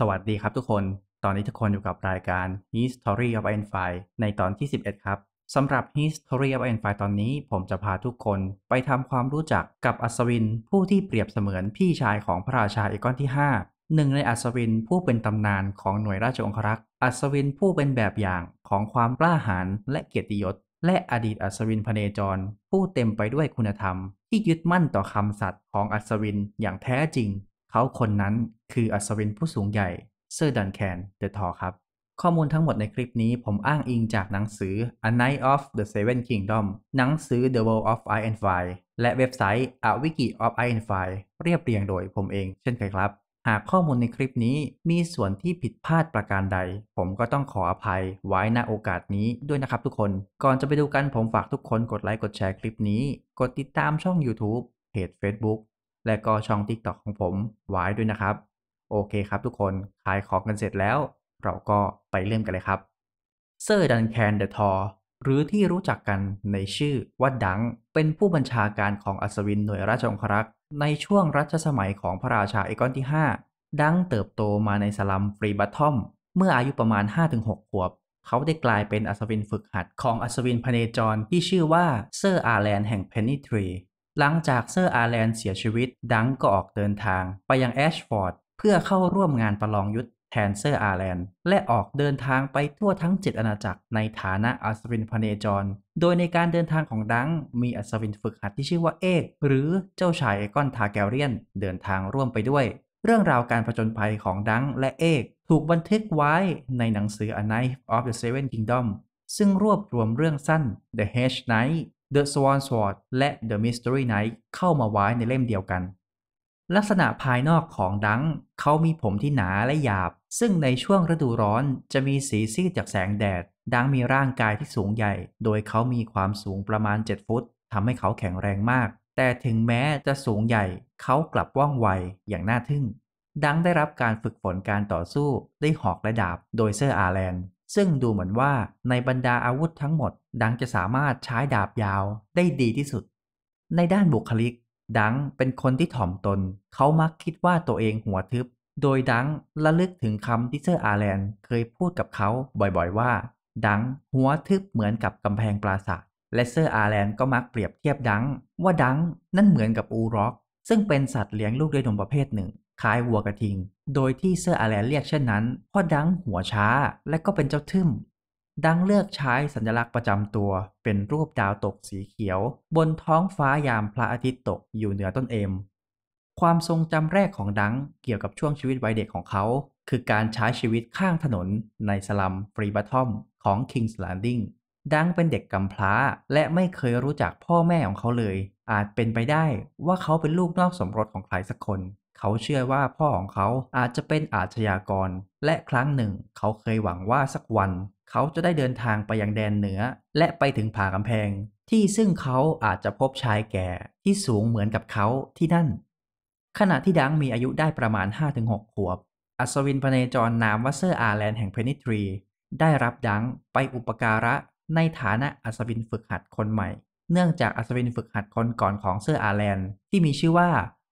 สวัสดีครับทุกคน ตอนนี้ทุกคนอยู่กับรายการ History of e n f i ในตอนที่ 11 ครับสำหรับ History of e n f i ตอนนี้ผมจะพาทุกคนไปทำความรู้จักกับอัศวินผู้ที่เปรียบเสมือนพี่ชายของพระราชาเอกอนที่ 5 หนึ่ง ในอัศวินผู้เป็นตำนานของหน่วยราชองครักษ์ อัศวินผู้เป็นแบบอย่างของความกล้าหาญและเกียรติยศ และอดีตอัศวินพเนจรผู้เต็มไปด้วยคุณธรรม ที่ยึดมั่นต่อคำสัตย์ของอัศวินอย่างแท้จริงเขาคนนั้นคืออัศวินผู้สูงใหญ่เซอร์ดันแคนเดอะทอครับ ข้อมูลทั้งหมดในคลิปนี้ผมอ้างอิงจากหนังสือ A Night of the Seven Kingdom หนังสือ The World of I and Fire และเว็บไซต์ A Wiki of I and Fire เรียบเรียงโดยผมเองเช่นเคยครับ หากข้อมูลในคลิปนี้มีส่วนที่ผิดพลาดประการใด ผมก็ต้องขออภัยไว้ณโอกาสนี้ด้วยนะครับทุกคน ก่อนจะไปดูกันผมฝากทุกคนกดไลค์กดแชร์คลิปนี้กดติดตามช่อง YouTube เพจ Facebook และก็ช่อง TikTok ของผมไว้ด้วยนะครับ โอเคครับทุกคนขายของกันเสร็จแล้ว เราก็ไปเริ่มกันเลยครับ เซอร์ดันแคนเดอะทอร์หรือที่รู้จักกันในชื่อว่าดังเป็นผู้บัญชาการของอัศวินหน่วยราชองครักษ์ ในช่วงรัชสมัยของพระราชาเอกอนที่ 5 ดังเติบโตมาในสลัมฟรีบัตทอม เมื่ออายุประมาณ 5-6 ขวบ เขาได้กลายเป็นอัศวินฝึกหัดของอัศวินพเนจรที่ชื่อว่าเซอร์อาร์แลนแห่งเพนนีทรีหลังจากเซอร์อาร์แลนเสียชีวิตดังก็ออกเดินทาง ไปยังแอชฟอร์ดเพื่อเข้าร่วมงานประลองยุทธแทนเซอร์อาร์แลนและออกเดินทางไปทั่วทั้งเจ็ดอาณาจักรในฐานะอัศวินพเนจร โดยในการเดินทางของดังมีอัศวินฝึกหัดที่ชื่อว่าเอก หรือเจ้าชายไอคอนทาแกเรียนเดินทางร่วมไปด้วย เรื่องราวการผจญภัยของดังและเอกถูกบันทึกไว้ในหนังสือ A Knife of the Seven Kingdom ซึ่งรวบรวมเรื่องสั้น The Hedge Knight The Swan Sword และ The Mystery Knight เข้ามาไว้ในเล่มเดียวกัน ลักษณะภายนอกของดังเขามีผมที่หนาและหยาบ ซึ่งในช่วงฤดูร้อน จะมีสีซีดจากแสงแดด ดังมีร่างกายที่สูงใหญ่ โดยเขามีความสูงประมาณ 7 ฟุต ทำให้เขาแข็งแรงมาก แต่ถึงแม้จะสูงใหญ่ เขากลับว่องไวอย่างน่าทึ่ง ดังได้รับการฝึกฝนการต่อสู้ด้วยหอกและดาบ โดยเซอร์อาแลนด์ซึ่งดูเหมือนว่าในบรรดาอาวุธทั้งหมด ดังจะสามารถใช้ดาบยาวได้ดีที่สุด ในด้านบุคลิก ดังเป็นคนที่ถ่อมตนเขามักคิดว่าตัวเองหัวทึบ โดยดังระลึกถึงคำที่เซอร์อาแลนเคยพูดกับเขา บ่อยๆว่า ดัง หัวทึบเหมือนกับกำแพงปราสาทและเซอร์อาแลนก็มักเปรียบเทียบดัง ว่าดังนั่นเหมือนกับอูร็อกซึ่งเป็นสัตว์เลี้ยงลูกด้วยนมประเภทหนึ่งคล้ายวัวกระทิงโดยที่เซอร์อาแลนเรียกเช่นนั้น เพราะดังหัวช้าและก็เป็นเจ้าทึมดังเลือกใช้สัญลักษณ์ประจำตัว เป็นรูปดาวตกสีเขียว บนท้องฟ้ายามพระอาทิตย์ตกอยู่เหนือต้นเอม ความทรงจำแรกของดังเกี่ยวกับช่วงชีวิตวัยเด็กของเขา คือการใช้ชีวิตข้างถนนในสลัมฟรีบัตทอมของคิงส์แลนดิ้งดังเป็นเด็กกำพร้าและไม่เคยรู้จักพ่อแม่ของเขาเลย อาจเป็นไปได้ว่าเขาเป็นลูกนอกสมรสของใครสักคนเขาเชื่อว่าพ่อของเขาอาจจะเป็นอาชญากร และครั้งหนึ่งเขาเคยหวังว่าสักวัน เขาจะได้เดินทางไปยังแดนเหนือและไปถึงผากำแพง ที่ซึ่งเขาอาจจะพบชายแก่ ที่สูงเหมือนกับเขาที่นั่น ขณะที่ดังมีอายุได้ประมาณ5-6ขวบ อัศวินพเนจรนามวัสเซอร์อาแลนด์แห่งเพนิทรี ได้รับดังไปอุปการะ ในฐานะอัศวินฝึกหัดคนใหม่ เนื่องจากอัศวินฝึกหัดคนก่อนของเซอร์อาแลนด์ ที่มีชื่อว่า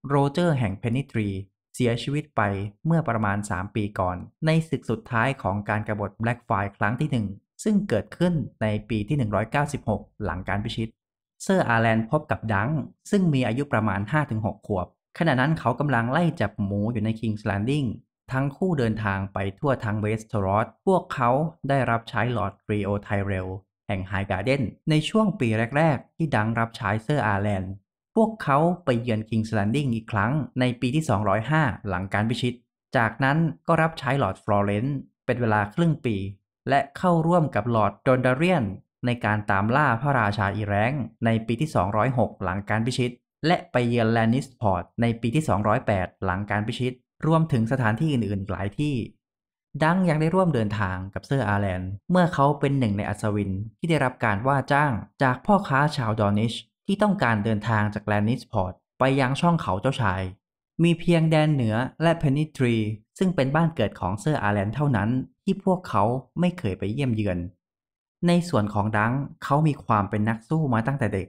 โรเจอร์แห่งเพนนิทรีเสียชีวิตไปเมื่อประมาณ 3 ปีก่อน ในศึกสุดท้ายของการกรบฏแบล็กไฟครั้งที่ 1 ซึ่งเกิดขึ้นในปีที่ 196 หลังการพิชิต เซอร์อาแลนพบกับดังซึ่งมีอายุประมาณ 5-6 ขวบ ขณะนั้นเขากำลังไล่จับหมูอยู่ในคิงส์แลนดิ้งทั้งคู่เดินทางไปทั่วทั้งเวสต์รอสพวกเขาได้รับใช้หลอดรีโอไทเรลแห่งไฮการ์เดนในช่วงปีแรก ๆ ที่ดังรับใช้เซอร์อาแลนพวกเขาไปเยือนคิงส์แลนดิ้งอีกครั้งในปีที่ 205 หลังการพิชิต จากนั้นก็รับใช้หลอร์ดฟลอเรนซ์เป็นเวลาครึ่งปี และเข้าร่วมกับหลอร์ดดอนดาเรียนในการตามล่าพระราชาอีแรง ในปีที่ 206 หลังการพิชิต และไปเยือนแลนนิสพอร์ต ในปีที่ 208 หลังการพิชิต รวมถึงสถานที่อื่น ๆ หลายที่ ดังยังได้ร่วมเดินทางกับเซอร์อาร์แลนเมื่อเขาเป็นหนึ่งในอัศวินที่ได้รับการว่าจ้างจากพ่อค้าชาวดอนิชที่ต้องการเดินทางจากแลนนิสพอร์ตไปยังช่องเขาเจ้าชาย มีเพียงแดนเหนือและเพนนิทรีซึ่งเป็นบ้านเกิดของเซอร์อาแลนเท่านั้นที่พวกเขาไม่เคยไปเยี่ยมเยือน ในส่วนของดังเขามีความเป็นนักสู้มาตั้งแต่เด็ก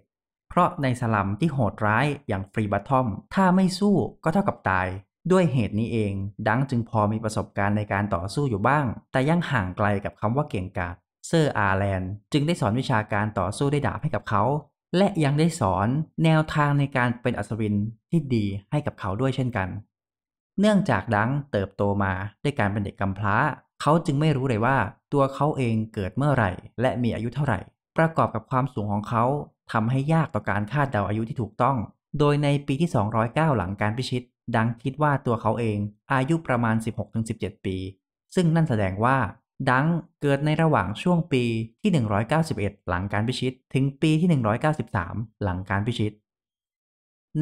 เพราะในสลัมที่โหดร้ายอย่างฟรีบัตทอม ถ้าไม่สู้ก็เท่ากับตาย ด้วยเหตุนี้เอง ดังจึงพอมีประสบการณ์ในการต่อสู้อยู่บ้าง แต่ยังห่างไกลกับคำว่าเก่งกาจเซอร์อาแลนจึงได้สอนวิชาการต่อสู้ได้ดาบให้กับเขาและยังได้สอนแนวทางในการเป็นอัศวินที่ดีให้กับเขาด้วยเช่นกัน เนื่องจากดังเติบโตมาด้วยการเป็นเด็กกำพร้า เขาจึงไม่รู้เลยว่าตัวเขาเองเกิดเมื่อไหร่ และมีอายุเท่าไหร่ ประกอบกับความสูงของเขาทำให้ยากต่อการคาดเดาอายุที่ถูกต้อง โดยในปีที่ 209 หลังการพิชิต ดังคิดว่าตัวเขาเองอายุประมาณ 16-17 ปี ซึ่งนั่นแสดงว่าดัง เกิดในระหว่างช่วงปีที่ 191 หลังการพิชิตถึงปีที่ 193 หลังการพิชิต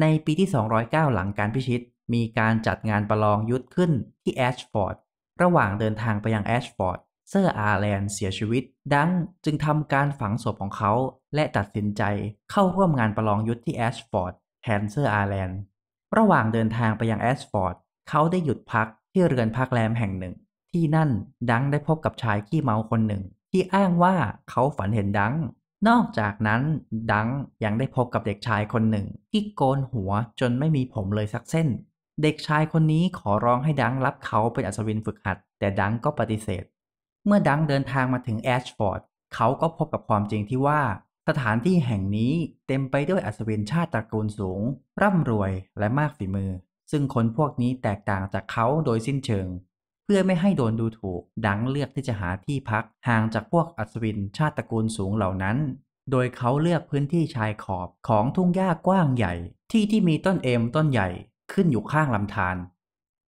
ในปีที่ 209 หลังการพิชิต มีการจัดงานประลองยุทธขึ้นที่แอชฟอร์ดระหว่างเดินทางไปยังแอชฟอร์ดเซอร์อาร์แลนเสียชีวิต ดังจึงทำการฝังศพของเขา และตัดสินใจเข้าร่วมงานประลองยุทธที่แอชฟอร์ดแทนเซอร์อาร์แลนระหว่างเดินทางไปยังแอชฟอร์ดเขาได้หยุดพักที่เรือนพักแรมแห่งหนึ่งที่นั่นดังได้พบกับชายขี้เมาคนหนึ่งที่อ้างว่าเขาฝันเห็นดัง นอกจากนั้นดังยังได้พบกับเด็กชายคนหนึ่งที่โกนหัวจนไม่มีผมเลยสักเส้น เด็กชายคนนี้ขอร้องให้ดังรับเขาเป็นอัศวินฝึกหัด แต่ดังก็ปฏิเสธ เมื่อดังเดินทางมาถึงแอชฟอร์ดเขาก็พบกับความจริงที่ว่า สถานที่แห่งนี้เต็มไปด้วยอัศวินชาติตระกูลสูง ร่ำรวยและมากฝีมือ ซึ่งคนพวกนี้แตกต่างจากเขาโดยสิ้นเชิงเพื่อไม่ให้โดนดูถูก ดังเลือกที่จะหาที่พักห่างจากพวกอัศวินชาติตระกูลสูงเหล่านั้น โดยเขาเลือกพื้นที่ชายขอบของทุ่งหญ้ากว้างใหญ่ ที่ที่มีต้นเอมต้นใหญ่ขึ้นอยู่ข้างลำธาร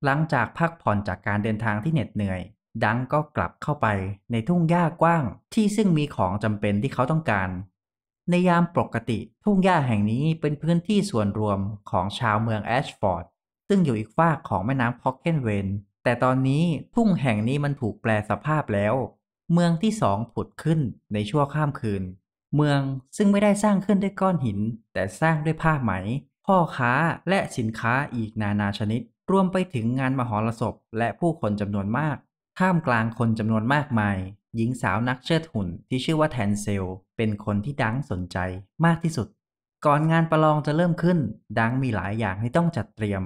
หลังจากพักผ่อนจากการเดินทางที่เหน็ดเหนื่อย ดังก็กลับเข้าไปในทุ่งหญ้ากว้างที่ซึ่งมีของจำเป็นที่เขาต้องการ ในยามปกติทุ่งหญ้าแห่งนี้เป็นพื้นที่ส่วนรวมของชาวเมืองแอชฟอร์ดซึ่งอยู่อีกฝากของแม่น้ำพ็อกเกนเวนแต่ตอนนี้ทุ่งแห่งนี้มันถูกแปลสภาพแล้ว เมืองที่สองผุดขึ้นในชั่วข้ามคืน เมืองซึ่งไม่ได้สร้างขึ้นด้วยก้อนหิน แต่สร้างด้วยผ้าไหม พ่อค้าและสินค้าอีกนานาชนิด รวมไปถึงงานมหรสพ และผู้คนจำนวนมากท่ามกลางคนจำนวนมากมายหญิงสาวนักเชิดหุ่นที่ชื่อว่าแทนเซลเป็นคนที่ดังสนใจมากที่สุด ก่อนงานประลองจะเริ่มขึ้น ดังมีหลายอย่างให้ต้องจัดเตรียม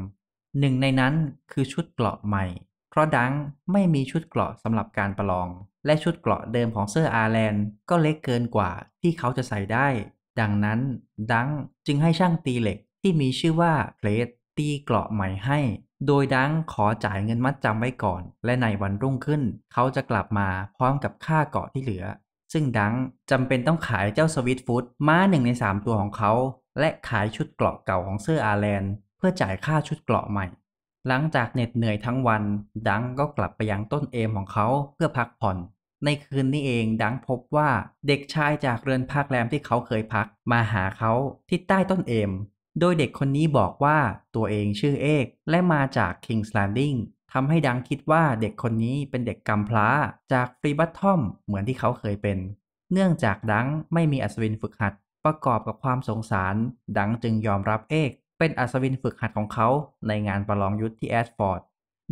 หนึ่งในนั้นคือชุดเกราะใหม่เพราะดังไม่มีชุดเกราะสำหรับการประลอง และชุดเกราะเดิมของเซอร์อาร์แลนด์ก็เล็กเกินกว่าที่เขาจะใส่ได้ ดังนั้น ดังจึงให้ช่างตีเหล็กที่มีชื่อว่าเพลสตีเกราะใหม่ให้ โดยดังขอจ่ายเงินมัดจำไว้ก่อน และในวันรุ่งขึ้น เขาจะกลับมาพร้อมกับค่าเกราะที่เหลือ ซึ่งดังจำเป็นต้องขายเจ้าสวิตฟุตม้าหนึ่งในสามตัวของเขา และขายชุดเกราะเก่าของเซอร์อาร์แลนเพื่อจ่ายค่าชุดเกราะใหม่หลังจากเหน็ดเหนื่อยทั้งวัน ดังก็กลับไปยังต้นเอมของเขาเพื่อพักผ่อน ในคืนนี้เองดังพบว่าเด็กชายจากเรือนพักแรมที่เขาเคยพักมาหาเขาที่ใต้ต้นเอม โดยเด็กคนนี้บอกว่าตัวเองชื่อเอกและมาจาก King's Landing ทำให้ดังคิดว่าเด็กคนนี้เป็นเด็กกำพร้าจากฟรีบัตทอมเหมือนที่เขาเคยเป็น เนื่องจากดังไม่มีอัศวินฝึกหัด ประกอบกับความสงสาร ดังจึงยอมรับเอกเป็นอัศวินฝึกหัดของเขาในงานประลองยุทธที่แอดฟอร์ด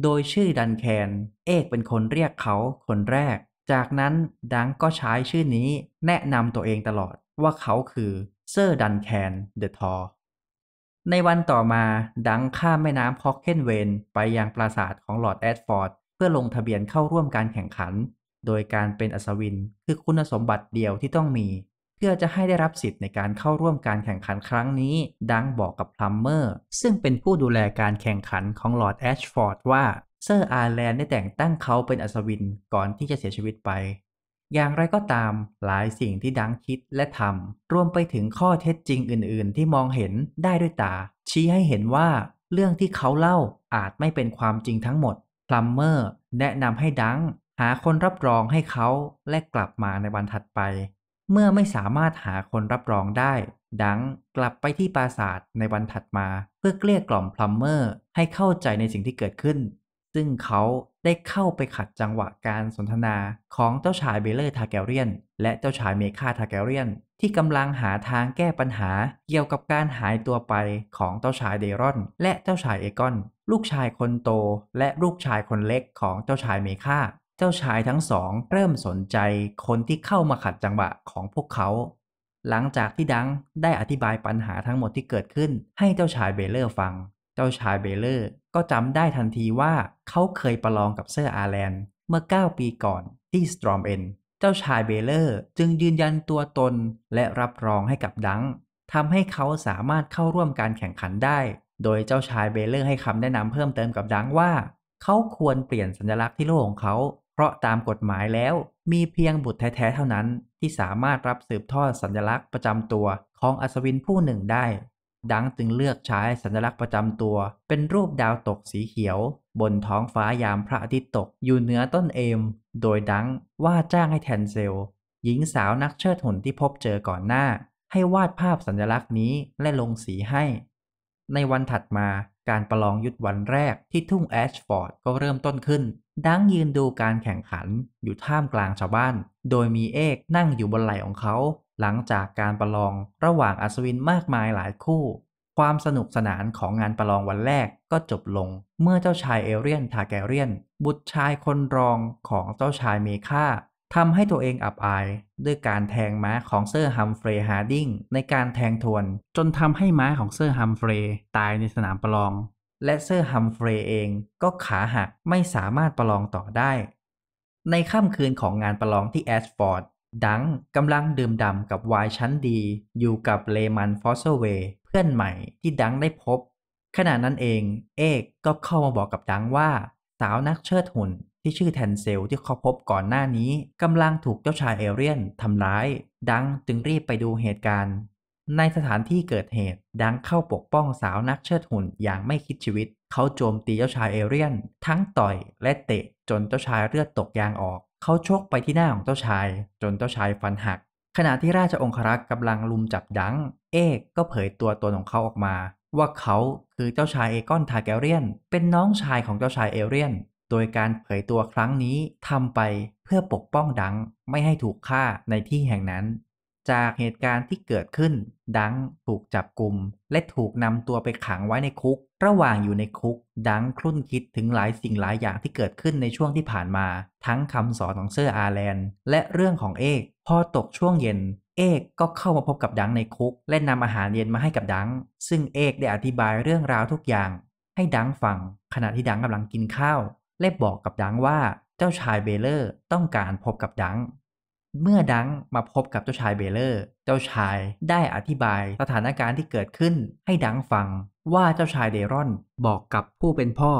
โดยชื่อดันแคนเอกเป็นคนเรียกเขาคนแรก จากนั้นดังก็ใช้ชื่อนี้แนะนำตัวเองตลอดว่าเขาคือเซอร์ดันแคนเดอะทอร์ ในวันต่อมาดังข้ามแม่น้ำพ็อกเคนเวนไปยังปราสาทของลอร์ดแอดฟอร์ดเพื่อลงทะเบียนเข้าร่วมการแข่งขัน โดยการเป็นอัศวินคือคุณสมบัติเดียวที่ต้องมีเพื่อจะให้ได้รับสิทธิ์ในการเข้าร่วมการแข่งขันครั้งนี้ ดังบอกกับพลัมเมอร์ ซึ่งเป็นผู้ดูแลการแข่งขันของลอร์ดแอชฟอร์ดว่า เซอร์อาร์แลนด์ได้แต่งตั้งเขาเป็นอัศวินก่อนที่จะเสียชีวิตไป อย่างไรก็ตามหลายสิ่งที่ดังคิดและทำ รวมไปถึงข้อเท็จจริงอื่น ๆ ที่มองเห็นได้ด้วยตา ชี้ให้เห็นว่า เรื่องที่เขาเล่าอาจไม่เป็นความจริงทั้งหมด พลัมเมอร์แนะนำให้ดัง หาคนรับรองให้เขา และกลับมาในวันถัดไปเมื่อไม่สามารถหาคนรับรองได้ ดังกลับไปที่ปราสาทในวันถัดมา เพื่อเกลี้ยกล่อมพลัมเมอร์ให้เข้าใจในสิ่งที่เกิดขึ้น ซึ่งเขาได้เข้าไปขัดจังหวะการสนทนาของเจ้าชายเบเลอร์ทาแกเรียน และเจ้าชายเมคาทาแกเรียน ที่กำลังหาทางแก้ปัญหา เกี่ยวกับการหายตัวไปของเจ้าชายเดรอน และเจ้าชายเอกอน ลูกชายคนโตและลูกชายคนเล็กของเจ้าชายเมคาเจ้าชายทั้งสองเริ่มสนใจคนที่เข้ามาขัดจังหวะของพวกเขา หลังจากที่ดังได้อธิบายปัญหาทั้งหมดที่เกิดขึ้น ให้เจ้าชายเบเลอร์ฟัง เจ้าชายเบเลอร์ก็จำได้ทันทีว่าเขาเคยประลองกับเซอร์อาแลนด์เมื่อ 9ปีก่อนที่สตรอมเอนเจ้าชายเบเลอร์จึงยืนยันตัวตนและรับรองให้กับดังทำให้เขาสามารถเข้าร่วมการแข่งขันได้โดยเจ้าชายเบเลอร์ให้คำแนะนำเพิ่มเติมกับดังว่าเขาควรเปลี่ยนสัญลักษณ์ที่โลกของเขาเพราะตามกฎหมายแล้วมีเพียงบุตรแท้ๆ เท่านั้น ที่สามารถรับสืบทอดสัญลักษณ์ประจำตัวของอัศวินผู้หนึ่งได้ ดังจึงเลือกใช้สัญลักษณ์ประจำตัวเป็นรูปดาวตกสีเขียว บนท้องฟ้ายามพระอาทิตย์ตกอยู่เหนือต้นเอม โดยดังว่าจ้างให้แทนเซล หญิงสาวนักเชิดหุ่นที่พบเจอก่อนหน้า ให้วาดภาพสัญลักษณ์นี้และลงสีให้ ในวันถัดมาการประลองยุทธวันแรกที่ทุ่งแอชฟอร์ดก็เริ่มต้นขึ้นดังยืนดูการแข่งขันอยู่ท่ามกลางชาวบ้าน โดยมีเอกนั่งอยู่บนไหล่ของเขา หลังจากการประลองระหว่างอัศวินมากมายหลายคู่ ความสนุกสนานของงานประลองวันแรกก็จบลง เมื่อเจ้าชายเอเรียนทาแกเรียน บุตรชายคนรองของเจ้าชายเมฆาทำให้ตัวเองอับอาย ด้วยการแทงม้าของเซอร์ฮัมเฟรย์ฮาร์ดิงในการแทงทวนจนทำให้ม้าของเซอร์ฮัมเฟรย์ตายในสนามประลองและเซอร์ฮัมเฟรย์เองก็ขาหักไม่สามารถประลองต่อได้ ในค่ำคืนของงานประลองที่แอสฟอร์ดดังกำลังดื่มด่ำกับวายชั้นดี อยู่กับเลมันฟอสเซเวย์เพื่อนใหม่ที่ดังได้พบ ขณะนั้นเองเอกก็เข้ามาบอกกับดังว่า สาวนักเชิดหุ่นที่ชื่อแทนเซลที่เขาพบก่อนหน้านี้กำลังถูกเจ้าชายเอเรียนทำร้าย ดังจึงรีบไปดูเหตุการณ์ในสถานที่เกิดเหตุ ดังเข้าปกป้องสาวนักเชิดหุ่นอย่างไม่คิดชีวิต เขาโจมตีเจ้าชายเอเรียนทั้งต่อยและเตะจนเจ้าชายเลือดตกยางออก เขาชกไปที่หน้าของเจ้าชาย จนเจ้าชายฟันหัก ขณะที่ราชองครักษ์กำลังลุมจับดัง เอกก็เผยตัวตนของเขาออกมา ว่าเขาคือเจ้าชายเอกอนทาแกเรียนเป็นน้องชายของเจ้าชายเอเรียนโดยการเผยตัวครั้งนี้ทำไปเพื่อปกป้องดังไม่ให้ถูกฆ่าในที่แห่งนั้นจากเหตุการณ์ที่เกิดขึ้น ดังถูกจับกลุ่มและถูกนำตัวไปขังไว้ในคุก ระหว่างอยู่ในคุก ดังครุ่นคิดถึงหลายสิ่งหลายอย่างที่เกิดขึ้นในช่วงที่ผ่านมา ทั้งคำสอนของเซอร์อาร์แลนและเรื่องของเอก พอตกช่วงเย็น เอกก็เข้ามาพบกับดังในคุก และนำอาหารเย็นมาให้กับดัง ซึ่งเอกได้อธิบายเรื่องราวทุกอย่าง ให้ดังฟังขณะที่ดังกำลังกินข้าวและบอกกับดังว่าเจ้าชายเบเลอร์ต้องการพบกับดังเมื่อดังมาพบกับเจ้าชายเบเลอร์ เจ้าชายได้อธิบายสถานการณ์ที่เกิดขึ้นให้ดังฟัง ว่าเจ้าชายเดรอนบอกกับผู้เป็นพ่อ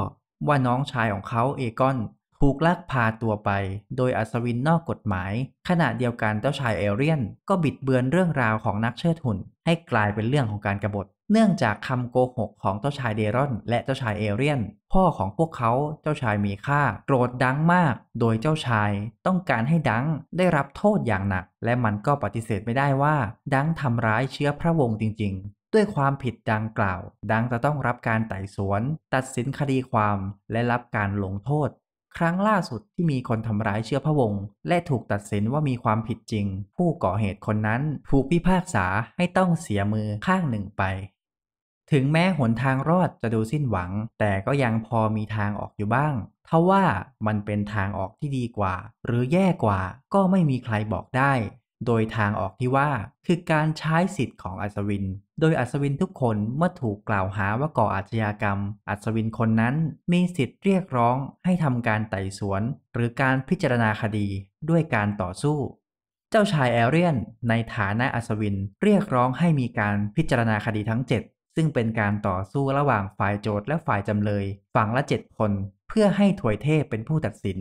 ว่าน้องชายของเขาเอกอนถูกลักพาตัวไปโดยอัศวินนอกกฎหมาย ขณะเดียวกันเจ้าชายเอเรียนก็บิดเบือนเรื่องราวของนักเชิดหุ่นให้กลายเป็นเรื่องของการกรบฏเนื่องจากคำโกหกของเจ้าชายเดรอนและเจ้าชายเอเรียนพ่อของพวกเขาเจ้าชายมีค่าโกรธดังมากโดยเจ้าชายต้องการให้ดังได้รับโทษอย่างหนัก และมันก็ปฏิเสธไม่ได้ว่า ดังทำร้ายเชื้อพระวงศ์จริงๆ ด้วยความผิดดังกล่าว ดังจะต้องรับการไต่สวน ตัดสินคดีความและรับการลงโทษ ครั้งล่าสุดที่มีคนทำร้ายเชื้อพระวงศ์และถูกตัดสินว่ามีความผิดจริง ผู้ก่อเหตุคนนั้นถูกพิพากษาให้ต้องเสียมือข้างหนึ่งไปถึงแม้หนทางรอดจะดูสิ้นหวัง แต่ก็ยังพอมีทางออกอยู่บ้างทว่ามันเป็นทางออกที่ดีกว่า หรือแย่กว่าก็ไม่มีใครบอกได้ โดยทางออกที่ว่าคือการใช้สิทธิ์ของอัศวิน โดยอัศวินทุกคน เมื่อถูกกล่าวหาว่าก่ออาชญากรรม อัศวินคนนั้นมีสิทธิ์เรียกร้องให้ทำการไต่สวน หรือการพิจารณาคดีด้วยการต่อสู้ เจ้าชายแอเรียนในฐานะอัศวินเรียกร้องให้มีการพิจารณาคดีทั้ง 7ซึ่งเป็นการต่อสู้ระหว่างฝ่ายโจทก์และฝ่ายจำเลย ฝั่งละ 7คนเพื่อให้ถวยเทพเป็นผู้ตัดสิน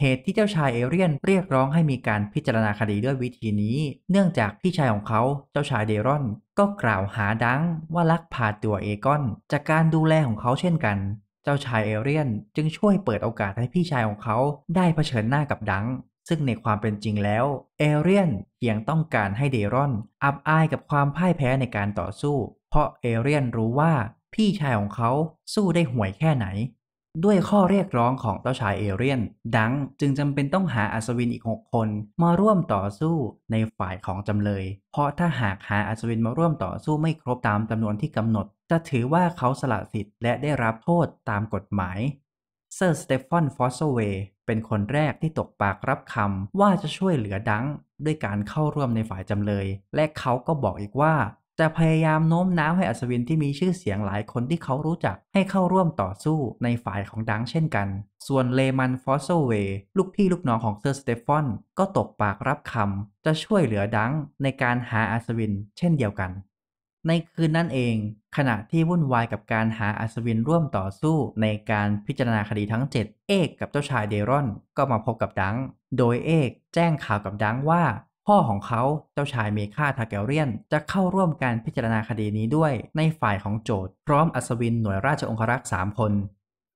เหตุที่เจ้าชายเอเรียนเรียกร้องให้มีการพิจารณาคดีด้วยวิธีนี้ เนื่องจากพี่ชายของเขา เจ้าชายเดรอนก็กล่าวหาดังว่าลักพาตัวเอกอน จากการดูแลของเขาเช่นกัน เจ้าชายเอเรียน จึงช่วยเปิดโอกาสให้พี่ชายของเขา ได้เผชิญหน้ากับดังซึ่งในความเป็นจริงแล้วเอเรียนเพียงต้องการให้เดรอน อับอายกับความพ่ายแพ้ในการต่อสู้ราะเอเรียนรู้ว่าพี่ชายของเขา สู้ได้ห่วยแค่ไหน ด้วยข้อเรียกร้องของเจ้าชายเอเรียนดังจึงจำเป็นต้องหาอัศวินอีก 6 คน มาร่วมต่อสู้ในฝ่ายของจำเลย เพราะถ้าหากหาอัศวินมาร่วมต่อสู้ไม่ครบตามจำนวนที่กำหนด จะถือว่าเขาสละสิทธิ์และได้รับโทษตามกฎหมายเซอร์สเตฟานฟอสเวย์เป็นคนแรกที่ตกปากรับคำว่าจะช่วยเหลือดังด้วยการเข้าร่วมในฝ่ายจำเลย และเขาก็บอกอีกว่าจะพยายามโน้มน้าวให้อัศวินที่มีชื่อเสียงหลายคนที่เขารู้จักให้เข้าร่วมต่อสู้ในฝ่ายของดังเช่นกัน ส่วนเลมันฟอสโซเวลูกพี่ลูกน้องของเซอร์สเตฟอนก็ตกปากรับคำจะช่วยเหลือดังในการหาอัศวินเช่นเดียวกัน ในคืนนั้นเอง ขณะที่วุ่นวายกับการหาอัศวินร่วมต่อสู้ในการพิจารณาคดีทั้ง 7 เอก กับเจ้าชายเดรอน ก็มาพบกับดัง โดยเอกแจ้งข่าวกับดังว่าพ่อของเขาเจ้าชายเมฆาทาเกเรียน จะเข้าร่วมการพิจารณาคดีนี้ด้วยในฝ่ายของโจทพร้อมอัศวินหน่วยราชองครักษ์3คน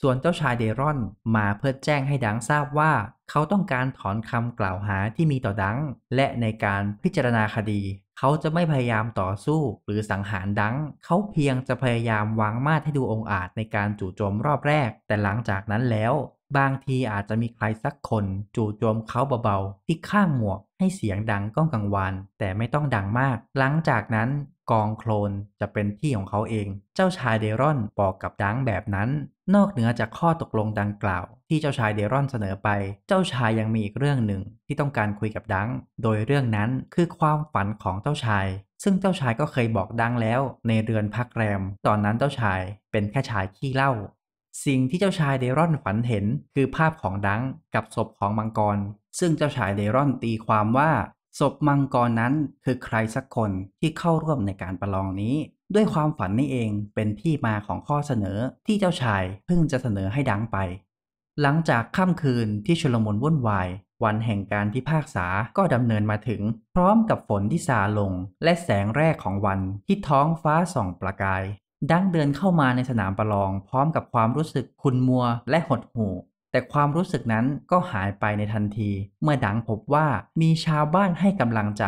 ส่วนเจ้าชายเดรอนมาเพื่อแจ้งให้ดังทราบว่า เขาต้องการถอนคำกล่าวหาที่มีต่อดัง และในการพิจารณาคดี เขาจะไม่พยายามต่อสู้หรือสังหารดัง เขาเพียงจะพยายามวางมาดให้ดูองอาจในการจู่โจมรอบแรก แต่หลังจากนั้นแล้ว บางทีอาจจะมีใครสักคน จู่โจมเขาเบาๆที่ข้างหมวกให้เสียงดังก้องกังวานแต่ไม่ต้องดังมาก หลังจากนั้นกองโคลนจะเป็นที่ของเขาเอง เจ้าชายเดรอนบอกกับดังแบบนั้น นอกเหนือจากข้อตกลงดังกล่าวที่เจ้าชายเดรอนเสนอไป เจ้าชายยังมีอีกเรื่องหนึ่งที่ต้องการคุยกับดังโดยเรื่องนั้นคือความฝันของเจ้าชาย ซึ่งเจ้าชายก็เคยบอกดังแล้วในเรือนพักแรม ตอนนั้นเจ้าชายเป็นแค่ชายขี้เล่าสิ่งที่เจ้าชายเดรอนฝันเห็น คือภาพของดังกับศพของมังกร ซึ่งเจ้าชายเดรอนตีความว่าศพมังกรนั้นคือใครสักคนที่เข้าร่วมในการประลองนี้ ด้วยความฝันนี้เองเป็นที่มาของข้อเสนอที่เจ้าชายเพิ่งจะเสนอให้ดังไป หลังจากค่ำคืนที่ชลมนวุ่นวาย วันแห่งการพิพากษาก็ดำเนินมาถึงพร้อมกับฝนที่ซาลงและแสงแรกของวันที่ท้องฟ้าส่องประกายดั้งเดินเข้ามาในสนามประลอง พร้อมกับความรู้สึกคุณมัวและหดหู่ แต่ความรู้สึกนั้นก็หายไปในทันที เมื่อดังพบว่ามีชาวบ้านให้กำลังใจ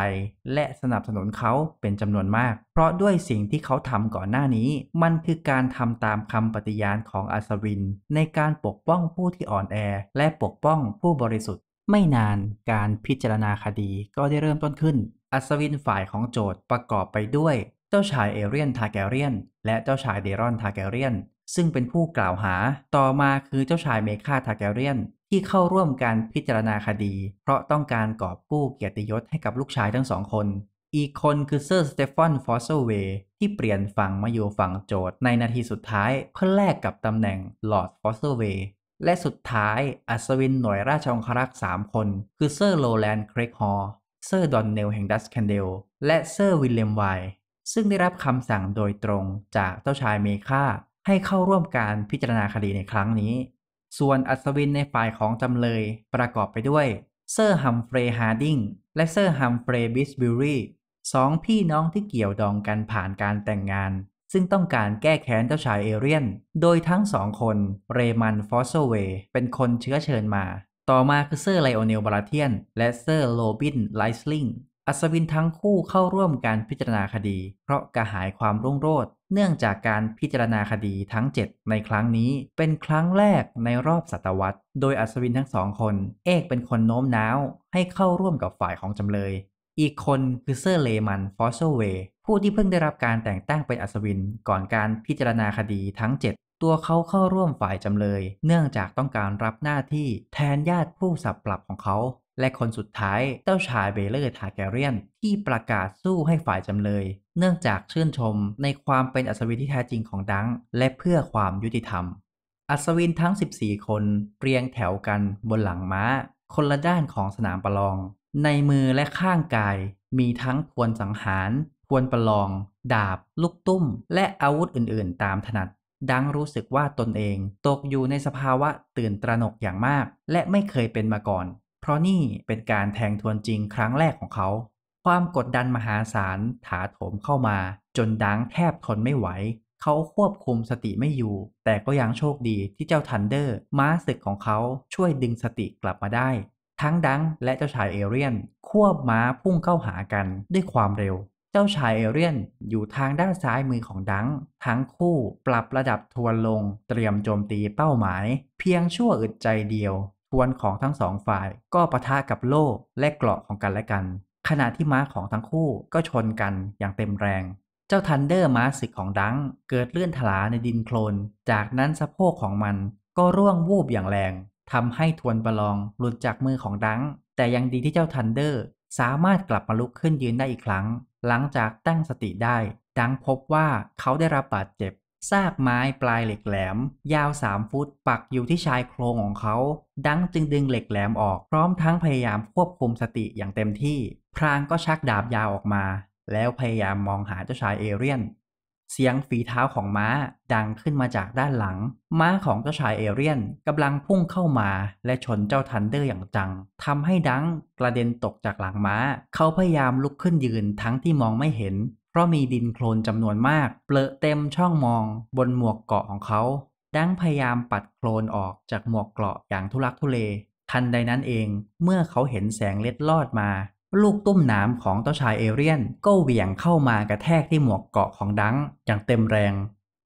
และสนับสนุนเขาเป็นจำนวนมาก เพราะด้วยสิ่งที่เขาทำก่อนหน้านี้ มันคือการทำตามคำปฏิญาณของอัศวิน ในการปกป้องผู้ที่อ่อนแอ และปกป้องผู้บริสุทธิ์ ไม่นานการพิจารณาคดี ก็ได้เริ่มต้นขึ้น อัศวินฝ่ายของโจทย์ประกอบไปด้วยเจ้าชายเอเรียน ทาแกเรียน และเจ้าชายเดรอน ทาแกเรียน ซึ่งเป็นผู้กล่าวหาต่อมาคือเจ้าชายเมคาทาแกเรียน ที่เข้าร่วมการพิจารณาคดี เพราะต้องการกอบกู้เกียรติยศให้กับลูกชายทั้งสองคน อีกคนคือเซอร์สเตฟานฟอสเซเวที่เปลี่ยนฝั่งมาอยู่ฝั่งโจทย์ในนาทีสุดท้ายเพื่อแลกกับตำแหน่งลอร์ดฟอสเซเวและสุดท้ายอัศวินหน่วยราชองครักษ์3คน คือเซอร์โลแลนด์เครกฮอร์เซอร์ดอนเนลแห่งดัสแคนเดลและเซอร์วิลเลียมไวซึ่งได้รับคำสั่งโดยตรงจากเจ้าชายเมฆาให้เข้าร่วมการพิจารณาคดีในครั้งนี้ ส่วนอัศวินในฝ่ายของจำเลยประกอบไปด้วยเซอร์ฮัมเฟรย์ฮาร์ดิงและเซอร์ฮัมเฟรย์บิสบิลรีสองพี่น้องที่เกี่ยวดองกันผ่านการแต่งงาน ซึ่งต้องการแก้แค้นเจ้าชายเอเรียน โดยทั้งสองคนเรมันฟอสโซเวเป็นคนเชื้อเชิญมา ต่อมาคือเซอร์ไลโอเนลบาราเทียนและเซอร์โลบินไลสลิงอัศวินทั้งคู่เข้าร่วมการพิจารณาคดี เพราะกระหายความรุ่งโรจน์เนื่องจากการพิจารณาคดีทั้ง 7 ในครั้งนี้เป็นครั้งแรกในรอบศตวรรษโดยอัศวินทั้งสองคนเอกเป็นคนโน้มน้าวให้เข้าร่วมกับฝ่ายของจำเลย อีกคนคือเซอร์เลมันฟอสเซเวผู้ที่เพิ่งได้รับการแต่งตั้งเป็นอัศวินก่อนการพิจารณาคดีทั้ง7ัวเขาเข้าร่วมฝ่ายจำเลย เนื่องจากต้องการรับหน้าที่แทนญาติผู้สับปรับของเขาและคนสุดท้าย เจ้าชายเบเลอร์ทาแกเรียนที่ประกาศสู้ให้ฝ่ายจำเลย เนื่องจากชื่นชมในความเป็นอัศวินที่แท้จริงของดัง และเพื่อความยุติธรรม อัศวินทั้ง 14 คนเรียงแถวกันบนหลังม้า คนละด้านของสนามประลอง ในมือและข้างกาย มีทั้งพวนสังหารพวนประลอง ดาบ ลูกตุ้ม และอาวุธอื่น ๆ ตามถนัด ดังรู้สึกว่าตนเองตกอยู่ในสภาวะตื่นตระหนกอย่างมาก และไม่เคยเป็นมาก่อนเพราะนี่เป็นการแทงทวนจริงครั้งแรกของเขา ความกดดันมหาศาลถาโถมเข้ามา จนดังแทบทนไม่ไหว เขาควบคุมสติไม่อยู่ แต่ก็ยังโชคดีที่เจ้าทันเดอร์ม้าศึกของเขาช่วยดึงสติกลับมาได้ ทั้งดังและเจ้าชายเอเรียนควบม้าพุ่งเข้าหากันด้วยความเร็ว เจ้าชายเอเรียนอยู่ทางด้านซ้ายมือของดัง ทั้งคู่ปรับระดับทวนลงเตรียมโจมตีเป้าหมาย เพียงชั่วอึดใจเดียวกวนของทั้งสองฝ่ายก็ปะทะกับโล่และเกราะของกันและกัน ขณะที่ม้าของทั้งคู่ก็ชนกันอย่างเต็มแรง เจ้าทันเดอร์ม้าศึกของดังเกิดเลื่อนถลาในดินโคลน จากนั้นสะโพกของมันก็ร่วง วูบอย่างแรงทำให้ทวนประลองหลุดจากมือของดังแต่ยังดีที่เจ้าทันเดอร์สามารถกลับมาลุกขึ้นยืนได้อีกครั้ง หลังจากตั้งสติได้ ดังพบว่าเขาได้รับบาดเจ็บซากไม้ปลายเหล็กแหลม ยาว3ฟุตปักอยู่ที่ชายโครงของเขาดังจึงดึงเหล็กแหลมออกพร้อมทั้งพยายามควบคุมสติอย่างเต็มที่พรางก็ชักดาบยาวออกมา แล้วพยายามมองหาเจ้าชายเอเรียนเสียงฝีเท้าของม้าดังขึ้นมาจากด้านหลัง ม้าของเจ้าชายเอเรียนกำลังพุ่งเข้ามาและชนเจ้าทันเดอร์อย่างจังทำให้ดังกระเด็นตกจากหลังม้า เขาพยายามลุกขึ้นยืนทั้งที่มองไม่เห็นเพราะมีดินโคลนจำนวนมาก เปลอะเต็มช่องมองบนหมวกเกาะของเขา ดังพยายามปัดโคลนออกจากหมวกเกราะอย่างทุลักทุเล ทันใดนั้นเองเมื่อเขาเห็นแสงเล็ดลอดมา ลูกตุ้มหนามของตั้าชายเอเรียนก็เหวี่ยงเข้ามากระแทกที่หมวกเกาะของดังอย่างเต็มแรง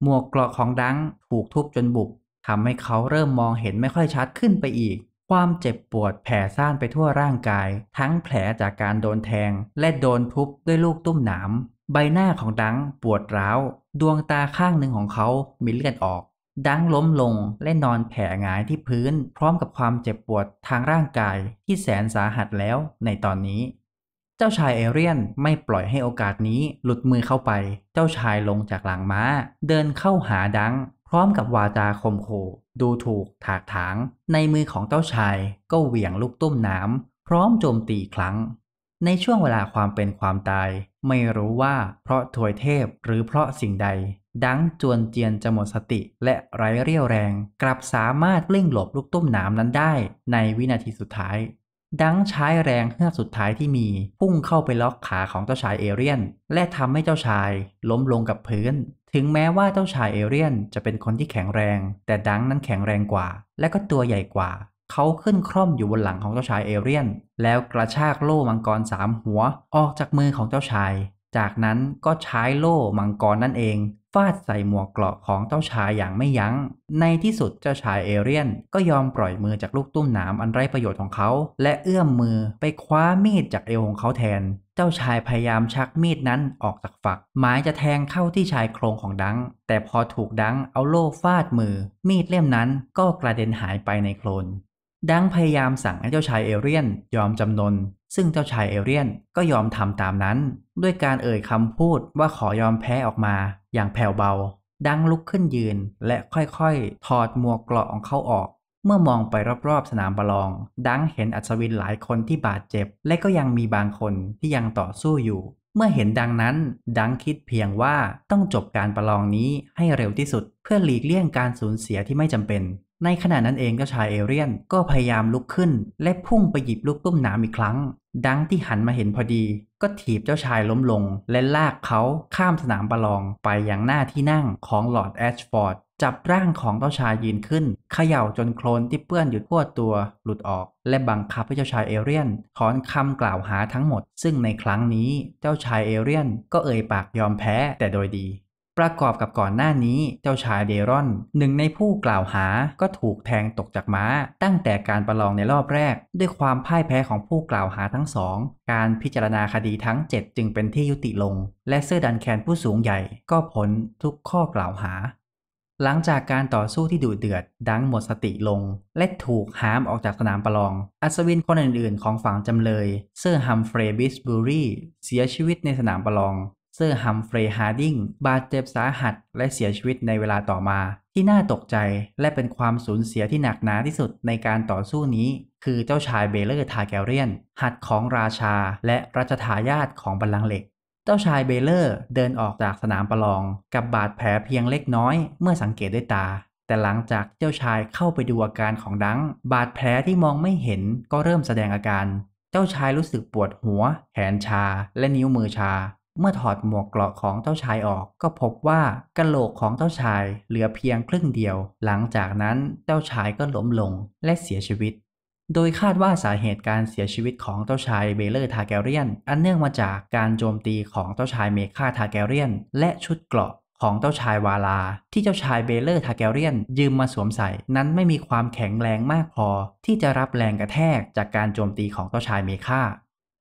หมวกเกราะของดังถูกทุบจนบุบทำให้เขาเริ่มมองเห็นไม่ค่อยชัดขึ้นไปอีก ความเจ็บปวดแผ่ซ่านไปทั่วร่างกาย ทั้งแผลจากการโดนแทง และโดนทุบด้วยลูกตุ้มหนามใบหน้าของดังปวดร้าว ดวงตาข้างหนึ่งของเขามีเลือดออก ดังล้มลงและนอนแผ่หงายที่พื้นพร้อมกับความเจ็บปวดทางร่างกายที่แสนสาหัสแล้วในตอนนี้ เจ้าชายเอเรียนไม่ปล่อยให้โอกาสนี้หลุดมือเข้าไป เจ้าชายลงจากหลังม้าเดินเข้าหาดังพร้อมกับวาจาคมขคดูถูกถากถางในมือของเจ้าชายก็เหวี่ยงลูกตุ้มน้ำพร้อมโจมตีครั้งในช่วงเวลาความเป็นความตายไม่รู้ว่าเพราะถวยเทพหรือเพราะสิ่งใด ดังจวนเจียนจะหมดสติ และไร้เรี่ยวแรง กลับสามารถเล่ง หลบลูกตุ้มหนามนั้นได้ในวินาทีสุดท้าย ดังใช้แรงเฮือกสุดท้ายที่มีพุ่งเข้าไปล็อกขาของเจ้าชายเอเรียน และทำให้เจ้าชายล้มลงกับพื้น ถึงแม้ว่าเจ้าชายเอเรียนจะเป็นคนที่แข็งแรง แต่ดังนั้นแข็งแรงกว่า และก็ตัวใหญ่กว่าเขาขึ้นคร่อมอยู่บนหลังของเจ้าชายเอเรียน แล้วกระชากโล่มังกรสามหัวออกจากมือของเจ้าชาย จากนั้นก็ใช้โล่มังกรนั่นเอง ฟาดใส่หมวกเกราะของเจ้าชายอย่างไม่ยัง้ง ในที่สุดเจ้าชายเอเรียนก็ยอมปล่อยมือจากลูกตุ้มหนามอันไร้ประโยชน์ของเขา และเอื้อมมือไปคว้ามีดจากเอวของเขาแทน เจ้าชายพยายามชักมีดนั้นออกจากฝัก หมายจะแทงเข้าที่ชายโครงของดัง แต่พอถูกดังเอาโล่ฟาดมือ มีดเล่มนั้นก็กระเด็นหายไปในโคลนดังพยายามสั่งให้เจ้าชายเอเรียนยอมจำนน ซึ่งเจ้าชายเอเรียนก็ยอมทำตามนั้น ด้วยการเอ่ยคำพูดว่าขอยอมแพ้ออกมาอย่างแผ่วเบา ดังลุกขึ้นยืนและค่อยๆ ถอดหมวกเกราะของเขาออก เมื่อมองไปรอบๆ สนามบอลอง ดังเห็นอัศวินหลายคนที่บาดเจ็บ และก็ยังมีบางคนที่ยังต่อสู้อยู่ เมื่อเห็นดังนั้นดังคิดเพียงว่าต้องจบการประลองนี้ให้เร็วที่สุดเพื่อหลีกเลี่ยงการสูญเสียที่ไม่จำเป็นในขณะนั้นเองเจ้าชายเอเรียนก็พยายามลุกขึ้น และพุ่งไปหยิบลูกตุ้มน้ำอีกครั้ง ดังที่หันมาเห็นพอดี ก็ถีบเจ้าชายล้มลง และลากเขาข้ามสนามประลองไปอย่างหน้าที่นั่งของลอร์ดแอชฟอร์ดจับร่างของเจ้าชายยืนขึ้นเขย่าจนโคลนที่เปื้อนอยู่ทั่วตัวหลุดออก และบังคับให้เจ้าชายเอเรียนถอนคำกล่าวหาทั้งหมด ซึ่งในครั้งนี้ เจ้าชายเอเรียนก็เอ่ยปากยอมแพ้แต่โดยดีประกอบกับก่อนหน้านี้เจ้าชายเดรอน หนึ่งในผู้กล่าวหาก็ถูกแทงตกจากม้าตั้งแต่การประลองในรอบแรก ด้วยความพ่ายแพ้ของผู้กล่าวหาทั้งสอง การพิจารณาคดีทั้ง 7 จึงเป็นที่ยุติลง และเซอร์ดันแคนผู้สูงใหญ่ก็พ้นทุกข้อกล่าวหา หลังจากการต่อสู้ที่ดุเดือด ดังหมดสติลง และถูกหามออกจากสนามประลอง อัศวินคนอื่นๆ ของฝั่งจำเลยเซอร์ฮัมเฟรบิสบูรีเสียชีวิตในสนามประลองเซอร์ฮัมเฟรย์ฮาร์ดิงบาดเจ็บสาหัสและเสียชีวิตในเวลาต่อมา ที่น่าตกใจและเป็นความสูญเสียที่หนักหนาที่สุดในการต่อสู้นี้คือเจ้าชายเบเลอร์ทาแกเรียน หัดของราชา และรัชทายาทของบัลลังก์เหล็ก เจ้าชายเบเลอร์เดินออกจากสนามประลอง กับบาดแผลเพียงเล็กน้อยเมื่อสังเกตด้วยตา แต่หลังจากเจ้าชายเข้าไปดูอาการของดัง บาดแผลที่มองไม่เห็นก็เริ่มแสดงอาการ เจ้าชายรู้สึกปวดหัวแขนชา และนิ้วมือชาเมื่อถอดหมวกเกราะของเจ้าชายออกก็พบว่ากะโหลกของเจ้าชาย เหลือเพียงครึ่งเดียวหลังจากนั้นเจ้าชายก็ล้มลงและเสียชีวิต โดยคาดว่าสาเหตุการเสียชีวิตของเจ้าชายเบเลอร์ทาแกเรียนอันเนื่องมาจากการโจมตีของเจ้าชายเมคาทาแกเรียน และชุดเกราะของเจ้าชายวาลาที่เจ้าชายเบเลอร์ทาแกเรียน ยืมมาสวมใส่นั้นไม่มีความแข็งแรงมากพอที่จะรับแรงกระแทกจากการโจมตีของเจ้าชายเมคา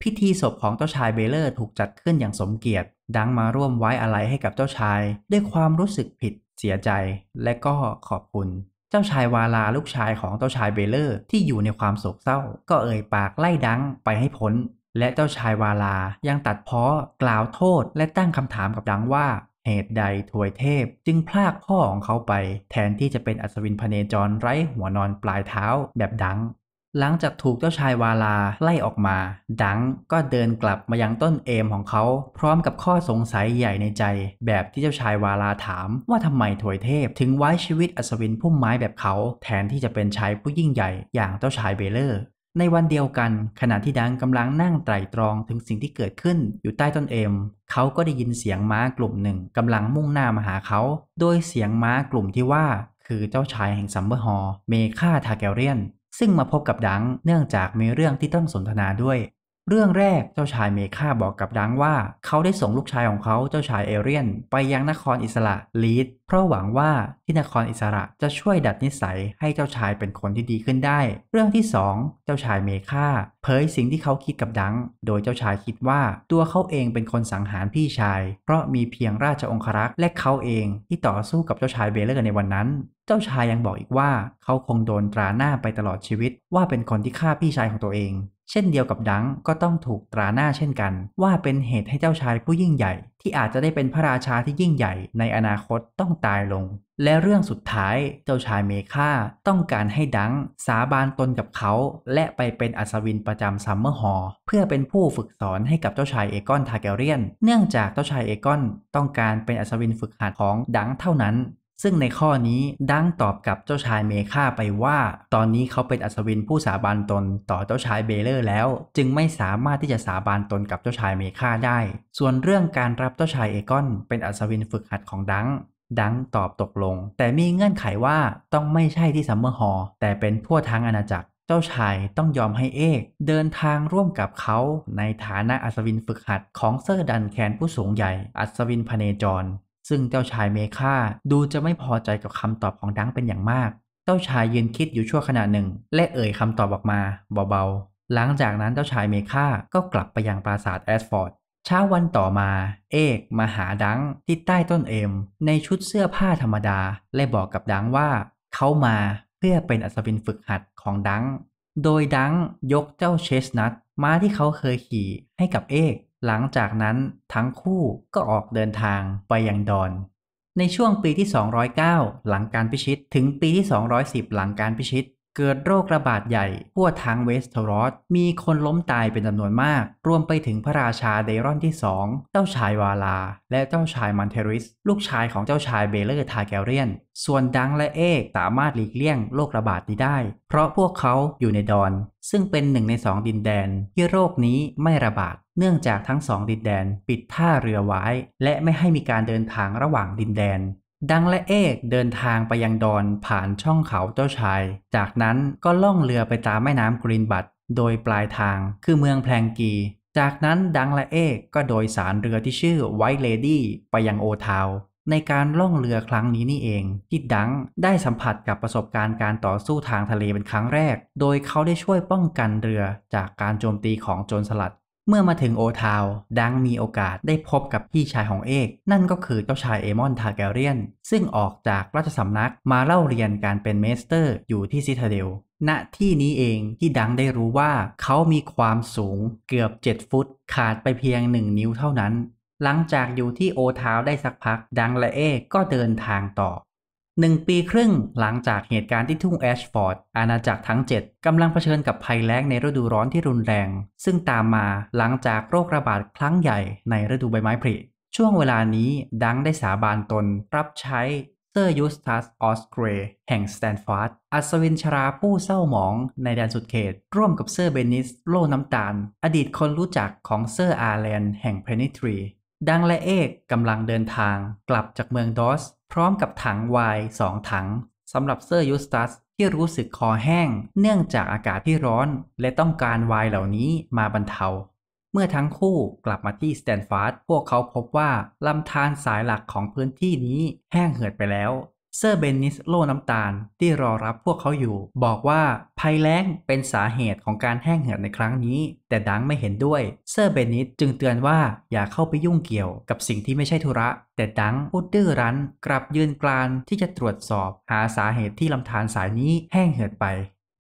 พิธีศพของเจ้าชายเบเลอร์ถูกจัดขึ้นอย่างสมเกียรติ ดังมาร่วมไว้อะไรให้กับเจ้าชายด้วยความรู้สึกผิดเสียใจ และก็ขอบคุณเจ้าชายวาลาลูกชายของเจ้าชายเบเลอร์ที่อยู่ในความโศกเศร้า ก็เอ่ยปากไล่ดังไปให้พ้นและเจ้าชายวาลายังตัดพ้อกล่าวโทษและตั้งคำถามกับดังว่า เหตุใดทวยเทพจึงพลากพ่อของเขาไป แทนที่จะเป็นอัศวินพเนจรไร้หัวนอนปลายเท้าแบบดังหลังจากถูกเจ้าชายวาลาไล่ออกมา ดังก็เดินกลับมายังต้นเอมของเขา พร้อมกับข้อสงสัยใหญ่ในใจ แบบที่เจ้าชายวาลาถามว่าทำไมถวยเทพถึงไว้ชีวิตอัศวินพุ่มไม้แบบเขาแทนที่จะเป็นชายผู้ยิ่งใหญ่อย่างเจ้าชายเบเลอร์ ในวันเดียวกัน ขณะที่ดังกำลังนั่งไตร่ตรองถึงสิ่งที่เกิดขึ้นอยู่ใต้ต้นเอมเขาก็ได้ยินเสียงม้ากลุ่มหนึ่งกำลังมุ่งหน้ามาหาเขาโดยเสียงม้ากลุ่มที่ว่า คือเจ้าชายแห่งซัมเบอร์ฮอลเมฆ่าทาแกเรียนซึ่งมาพบกับดังเนื่องจากมีเรื่องที่ต้องสนทนาด้วยเรื่องแรกเจ้าชายเมคาบอกกับดังว่าเขาได้ส่งลูกชายของเขา เจ้าชายเอเรียนไปยังนครอิสระลีดเพราะหวังว่าที่นครอิสระจะช่วยดัดนิสัยให้เจ้าชายเป็นคนที่ดีขึ้นได้ เรื่องที่ 2 เจ้าชายเมคาเผยสิ่งที่เขาคิดกับดัง โดยเจ้าชายคิดว่าตัวเขาเองเป็นคนสังหารพี่ชาย เพราะมีเพียงราชองครักษ์และเขาเอง ที่ต่อสู้กับเจ้าชายเบเลอร์ในวันนั้น เจ้าชายยังบอกอีกว่าเขาคงโดนตราหน้าไปตลอดชีวิตว่าเป็นคนที่ฆ่าพี่ชายของตัวเองเช่นเดียวกับดังก็ต้องถูกตราหน้าเช่นกัน ว่าเป็นเหตุให้เจ้าชายผู้ยิ่งใหญ่ ที่อาจจะได้เป็นพระราชาที่ยิ่งใหญ่ในอนาคตต้องตายลง และเรื่องสุดท้ายเจ้าชายเมฆ่าต้องการให้ดังสาบานตนกับเขา และไปเป็นอัศวินประจำซัมเมอร์ฮอเพื่อเป็นผู้ฝึกสอนให้กับเจ้าชายเอกอนทาเกเรียน เนื่องจากเจ้าชายเอกอนต้องการเป็นอัศวินฝึกหัดของดังเท่านั้นซึ่งในข้อนี้ดังตอบกับเจ้าชายเมคาไปว่า ตอนนี้เขาเป็นอัศวินผู้สาบานตนต่อเจ้าชายเบเลอร์แล้ว จึงไม่สามารถที่จะสาบานตนกับเจ้าชายเมคาได้ ส่วนเรื่องการรับเจ้าชายเอกอน เป็นอัศวินฝึกหัดของดัง ดังตอบตกลง แต่มีเงื่อนไขว่าต้องไม่ใช่ที่ซัมเมอร์ฮอลแต่เป็นพวกท้งอาณาจักรเจ้าชายต้องยอมให้เอก เดินทางร่วมกับเขาในฐานะอัศวินฝึกหัดของเซอร์ดันแคนผู้สูงใหญ่อัศวินพเนจรซึ่งเจ้าชายเมค่าดูจะไม่พอใจกับคำตอบของดังเป็นอย่างมาก เจ้าชายยืนคิดอยู่ชั่วขณะหนึ่ง และเอ่ยคำตอบออกมาเบาๆ หลังจากนั้นเจ้าชายเมค่าก็กลับไปยังปราสาทแอสฟอร์ดเช้าวันต่อมาเอกมาหาดังที่ใต้ต้นเอมในชุดเสื้อผ้าธรรมดา และบอกกับดังว่า เขามาเพื่อเป็นอัศวินฝึกหัดของดัง โดยดังยกเจ้าเชสนัทม้าที่เขาเคยขี่ให้กับเอกหลังจากนั้นทั้งคู่ก็ออกเดินทางไปยังดอน ในช่วงปีที่ 209 หลังการพิชิตถึงปีที่210 หลังการพิชิต เกิดโรคระบาดใหญ่ทั่วทั้งเวสเทอรอส มีคนล้มตายเป็นจำนวนมาก รวมไปถึงพระราชาเดรอนที่ 2 เจ้าชายวาลา และเจ้าชายมันเทริส ลูกชายของเจ้าชายเบเลอร์ทาแกเรียน ส่วนดังและเอกสามารถหลีกเลี่ยงโรคระบาดนี้ได้ เพราะพวกเขาอยู่ในดอน ซึ่งเป็นหนึ่งในสองดินแดน ที่โรคนี้ไม่ระบาดเนื่องจากทั้งสองดินแดนปิดท่าเรือไว้และไม่ให้มีการเดินทางระหว่างดินแดน ดังและเอกเดินทางไปยังดอนผ่านช่องเขาเจ้าชาย จากนั้นก็ล่องเรือไปตามแม่น้ำกรีนบัตโดยปลายทางคือเมืองแพลงกีจากนั้นดังและเอกก็โดยสารเรือที่ชื่อไวท์เลดี้ไปยังโอทาวในการล่องเรือครั้งนี้นี่เองที่ดังได้สัมผัสกับประสบการณ์การต่อสู้ทางทะเลเป็นครั้งแรกโดยเขาได้ช่วยป้องกันเรือจากการโจมตีของโจรสลัดเมื่อมาถึงโอทาวดังมีโอกาสได้พบกับพี่ชายของเอก นั่นก็คือเจ้าชายเอมอนทาแกเรียน ซึ่งออกจากราชสำนักมาเล่าเรียนการเป็นเมสเตอร์อยู่ที่ซิทาเดล ณที่นี้เองที่ดังได้รู้ว่า เขามีความสูงเกือบ 7 ฟุต ขาดไปเพียง 1 นิ้วเท่านั้น หลังจากอยู่ที่โอทาวได้สักพักดังและเอกก็เดินทางต่อหนึ่งปีครึ่งหลังจากเหตุการณ์ที่ทุ่งแอชฟอร์ดอาณาจักรทั้ง 7 กำลังเผชิญกับภัยแล้งในฤดูร้อนที่รุนแรง ซึ่งตามมาหลังจากโรคระบาดครั้งใหญ่ในฤดูใบไม้ผลิช่วงเวลานี้ดังได้สาบานตนรับใช้ เซอร์ยูสตัสออสเกรแห่งสแตนฟอร์ด อัศวินชราผู้เศร้าหมองในแดนสุดเขต ร่วมกับเซอร์เบนิสโลน้ำตาล อดีตคนรู้จักของเซอร์อาร์แลนแห่งเพนิทรีดังและเอกกำลังเดินทางกลับจากเมืองดอส พร้อมกับถังไวน์สองถังสำหรับเซอร์ยูสตัสที่รู้สึกคอแห้งเนื่องจากอากาศที่ร้อน และต้องการไวน์เหล่านี้มาบรรเทา เมื่อทั้งคู่กลับมาที่สแตนฟาร์ด พวกเขาพบว่าลำธารสายหลักของพื้นที่นี้แห้งเหือดไปแล้วเซอร์เบนนิสโลน้ำตาลที่รอรับพวกเขาอยู่ บอกว่า ภัยแล้งเป็นสาเหตุของการแห้งเหือดในครั้งนี้ แต่ดังไม่เห็นด้วยเซอร์เบนนิสจึงเตือนว่าอย่าเข้าไปยุ่งเกี่ยวกับสิ่งที่ไม่ใช่ธุระ แต่ดังพูดดื้อรั้นกลับยืนกรานที่จะตรวจสอบหาสาเหตุที่ลำธารสายนี้แห้งเหือดไป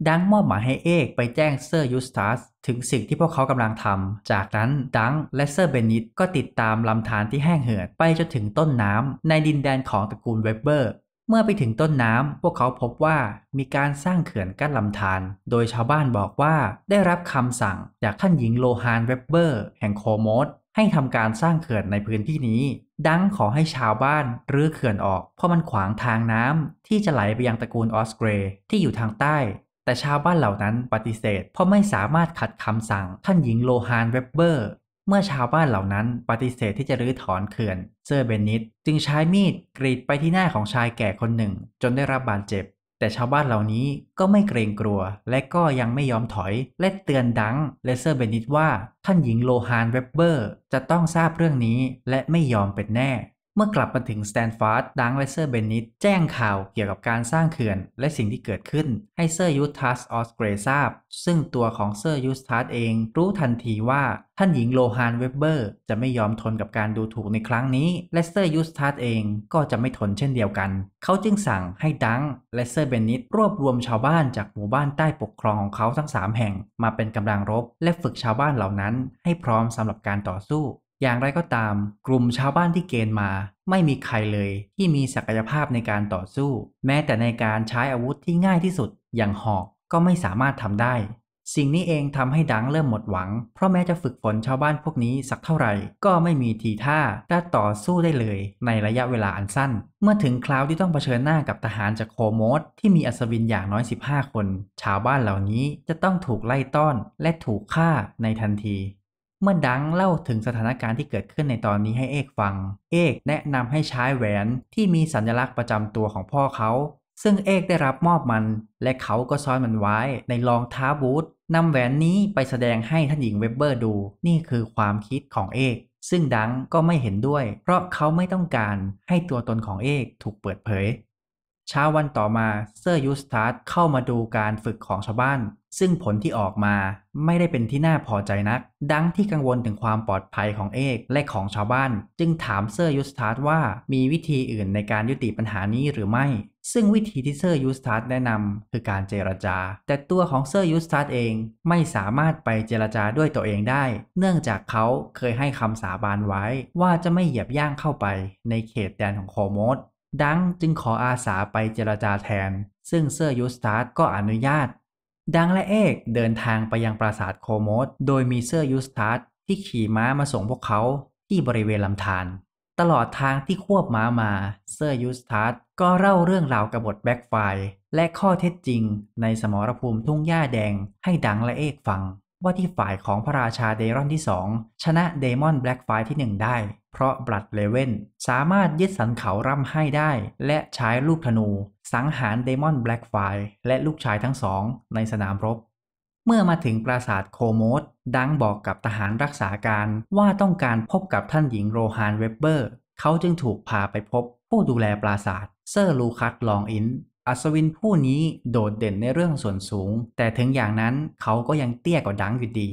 ดังมอบหมายให้เอกไปแจ้งเซอร์ยูสตัสถึงสิ่งที่พวกเขากำลังทำจากนั้นดังและเซอร์เบนิตก็ติดตามลำธารที่แห้งเหือดไปจนถึงต้นน้ำในดินแดนของตระกูลเวเบอร์เมื่อไปถึงต้นน้ำ พวกเขาพบว่ามีการสร้างเขื่อนกั้นลำธาร โดยชาวบ้านบอกว่าได้รับคำสั่งจากท่านหญิงโลฮานเวบเบอร์ แห่งโคโมดให้ทำการสร้างเขื่อนในพื้นที่นี้ ดังขอให้ชาวบ้านรื้อเขื่อนออกเพราะมันขวางทางน้ำที่จะไหลไปยังตระกูลออสเกร ที่อยู่ทางใต้ แต่ชาวบ้านเหล่านั้นปฏิเสธเพราะไม่สามารถขัดคำสั่งท่านหญิงโลฮานเวบเบอร์เมื่อชาวบ้านเหล่านั้นปฏิเสธที่จะรื้อถอนเขื่อนเซอร์เบนิตจึงใช้มีดกรีดไปที่หน้าของชายแก่คนหนึ่งจนได้รับบาดเจ็บ แต่ชาวบ้านเหล่านี้ก็ไม่เกรงกลัวและก็ยังไม่ยอมถอย และเตือนดังเลเซอร์เบนิตว่า ท่านหญิงโลฮานเวบเบอร์จะต้องทราบเรื่องนี้และไม่ยอมเป็นแน่เมื่อกลับมาถึงสแตนฟอร์ดดังเลเซอร์เบนนิตแจ้งข่าวเกี่ยวกับการสร้างเขื่อนและสิ่งที่เกิดขึ้นให้เซอร์ยูทัสออสเกรทราบ ซึ่งตัวของเซอร์ยูทัสเองรู้ทันทีว่าท่านหญิงโลฮานเวเบอร์จะไม่ยอมทนกับการดูถูกในครั้งนี้ และเซอร์ยูสทัสเองก็จะไม่ทนเช่นเดียวกัน เขาจึงสั่งให้ดังและเซอร์เบนนิตรวบรวมชาวบ้านจากหมู่บ้านใต้ปกครองของเขาทั้ง 3 แห่งมาเป็นกำลังรบ และฝึกชาวบ้านเหล่านั้น ให้พร้อมสำหรับการต่อสู้อย่างไรก็ตาม กลุ่มชาวบ้านที่เกณฑ์มา ไม่มีใครเลย ที่มีศักยภาพในการต่อสู้ แม้แต่ในการใช้อาวุธที่ง่ายที่สุดอย่างหอกก็ไม่สามารถทำได้ สิ่งนี้เองทำให้ดังเริ่มหมดหวังเพราะแม้จะฝึกฝนชาวบ้านพวกนี้สักเท่าไหร่ ก็ไม่มีทีท่าจะต่อสู้ได้เลย ในระยะเวลาอันสั้น เมื่อถึงคราวที่ต้องเผชิญหน้ากับทหารจากโคโมดที่มีอัศวินอย่างน้อย 15 คน ชาวบ้านเหล่านี้จะต้องถูกไล่ต้อน และถูกฆ่าในทันทีเมื่อดังเล่าถึงสถานการณ์ที่เกิดขึ้นในตอนนี้ให้เอกฟัง เอกแนะนำให้ใช้แหวนที่มีสัญลักษณ์ประจำตัวของพ่อเขา ซึ่งเอกได้รับมอบมัน และเขาก็ซ้อนมันไว้ในรองเท้าบูทนำแหวนนี้ไปแสดงให้ท่านหญิงเวเบอร์ดู นี่คือความคิดของเอก ซึ่งดังก็ไม่เห็นด้วย เพราะเขาไม่ต้องการให้ตัวตนของเอกถูกเปิดเผยเช้าวันต่อมาเซอร์ยูสตาร์เข้ามาดูการฝึกของชาวบ้าน ซึ่งผลที่ออกมาไม่ได้เป็นที่น่าพอใจนัก ดังที่กังวลถึงความปลอดภัยของเอกและของชาวบ้าน จึงถามเซอร์ยูสตาร์ว่ามีวิธีอื่นในการยุติปัญหานี้หรือไม่ ซึ่งวิธีที่เซอร์ยูสตาร์แนะนำคือการเจรจา แต่ตัวของเซอร์ยูสตาร์เองไม่สามารถไปเจรจาด้วยตัวเองได้ เนื่องจากเขาเคยให้คำสาบานไว้ว่าจะไม่เหยียบย่างเข้าไปในเขตแดนของโคโมดดังจึงขออาสาไปเจรจาแทน ซึ่งเซอร์ยูสตาร์ก็อนุญาต ดังและเอกเดินทางไปยังปราสาทโคโมสโดยมีเซอร์ยูสตาร์ที่ขี่ม้ามาส่งพวกเขาที่บริเวณลำธาร ตลอดทางที่ควบม้ามา เซอร์ยูสตาร์ก็เล่าเรื่องราวกบฏแบ็กไฟและข้อเท็จจริงในสมรภูมิทุ่งหญ้าแดง ให้ดังและเอกฟังว่าที่ฝ่ายของพระราชาเดรอนที่ 2 ชนะเดมอนแบล็กไฟที่ 1 ได้ เพราะบลัดเลเว่นสามารถยึดสันเขาร่ำให้ได้ และใช้ลูกธนู สังหารเดมอนแบล็กไฟและลูกชายทั้งสองในสนามรบ เมื่อมาถึงปราสาทโคโมดดังบอกกับทหารรักษาการว่าต้องการพบกับท่านหญิงโรฮานเวบเบอร์ เขาจึงถูกพาไปพบผู้ดูแลปราสาท เซอร์ลูคัสลองอินอัศวินผู้นี้โดดเด่นในเรื่องส่วนสูง แต่ถึงอย่างนั้นเขาก็ยังเตี้ยกว่าดังอยู่ดี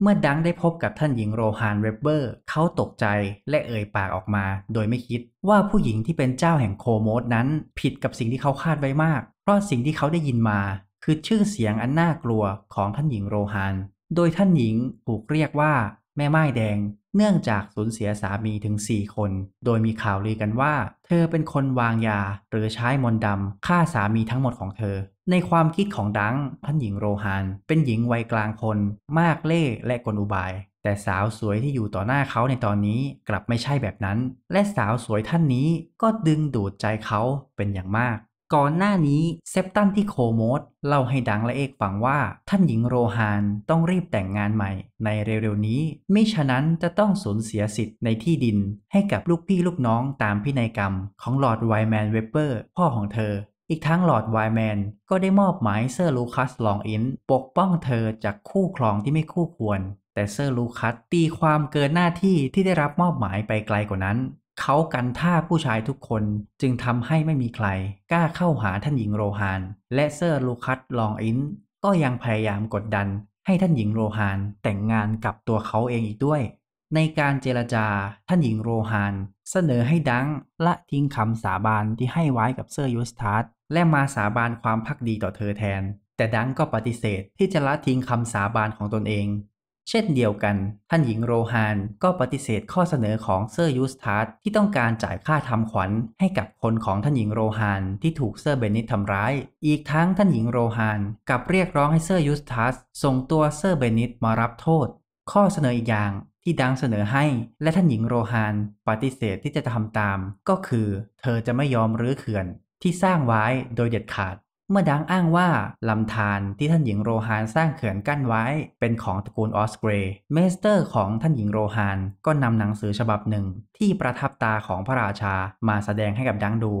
เมื่อดังได้พบกับท่านหญิงโรฮานเรเบอร์ เขาตกใจและเอ่ยปากออกมาโดยไม่คิดว่าผู้หญิงที่เป็นเจ้าแห่งโคโมดนั้นผิดกับสิ่งที่เขาคาดไว้มาก เพราะสิ่งที่เขาได้ยินมาคือชื่อเสียงอันน่ากลัวของท่านหญิงโรฮาน โดยท่านหญิงถูกเรียกว่าแม่ไม้แดงเนื่องจากสูญเสียสามีถึง 4 คน โดยมีข่าวลือกันว่า เธอเป็นคนวางยา หรือใช้มนต์ดำฆ่าสามีทั้งหมดของเธอ ในความคิดของดัง ท่านหญิงโรฮานเป็นหญิงวัยกลางคนมากเล่ห์และกลอุบาย แต่สาวสวยที่อยู่ต่อหน้าเขาในตอนนี้กลับไม่ใช่แบบนั้น และสาวสวยท่านนี้ก็ดึงดูดใจเขาเป็นอย่างมากก่อนหน้านี้เซปตันที่โคโมดเล่าให้ดังและเอกฟังว่า ท่านหญิงโรฮานต้องรีบแต่งงานใหม่ในเร็วๆนี้ ไม่ฉะนั้นจะต้องสูญเสียสิทธิ์ในที่ดินให้กับลูกพี่ลูกน้องตามพินัยกรรมของลอร์ดไวแมนเวเปอร์พ่อของเธอ อีกทั้งลอร์ดไวแมนก็ได้มอบหมายเซอร์ลูคัสลองอินปกป้องเธอจากคู่ครองที่ไม่คู่ควร แต่เซอร์ลูคัสตีความเกินหน้าที่ที่ได้รับมอบหมายไปไกลกว่านั้นเขากันท่าผู้ชายทุกคนจึงทำให้ไม่มีใครกล้าเข้าหาท่านหญิงโรฮาน และเซอร์ลูคัสลองอินก็ยังพยายามกดดันให้ท่านหญิงโรฮานแต่งงานกับตัวเขาเองอีกด้วย ในการเจรจาท่านหญิงโรฮานเสนอให้ดังละทิ้งคำสาบานที่ให้ไว้กับเซอร์ยูสทัสและมาสาบานความพักดีต่อเธอแทน แต่ดังก็ปฏิเสธที่จะละทิ้งคำสาบานของตนเองเช่นเดียวกัน ท่านหญิงโรฮานก็ปฏิเสธข้อเสนอของเซอร์ยูสทาร์ที่ต้องการจ่ายค่าทำขวัญให้กับคนของท่านหญิงโรฮานที่ถูกเซอร์เบนิตทำร้าย อีกทั้งท่านหญิงโรฮานกับเรียกร้องให้เซอร์ยูสทาร์ส่งตัวเซอร์เบนนิตมารับโทษข้อเสนออีกอย่างที่ดังเสนอให้ และท่านหญิงโรฮานปฏิเสธที่จะทำตามก็คือ เธอจะไม่ยอมรื้อเขื่อนที่สร้างไว้โดยเด็ดขาดเมื่อดังอ้างว่าลำธารที่ท่านหญิงโรฮานสร้างเขื่อนกั้นไว้เป็นของตระกูลออสเกร เมสเตอร์ของท่านหญิงโรฮานก็นำหนังสือฉบับหนึ่งที่ประทับตาของพระราชามาแสดงให้กับดังดู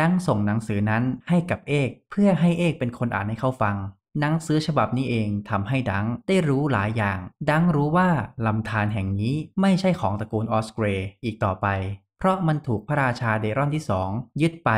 ดังส่งหนังสือนั้นให้กับเอกเพื่อให้เอกเป็นคนอ่านให้เขาฟัง หนังสือฉบับนี้เองทำให้ดังได้รู้หลายอย่าง ดังรู้ว่าลำธารแห่งนี้ไม่ใช่ของตระกูลออสเกรอีกต่อไปเพราะมันถูกพระราชาเดรอนที่ 2 ยึดไป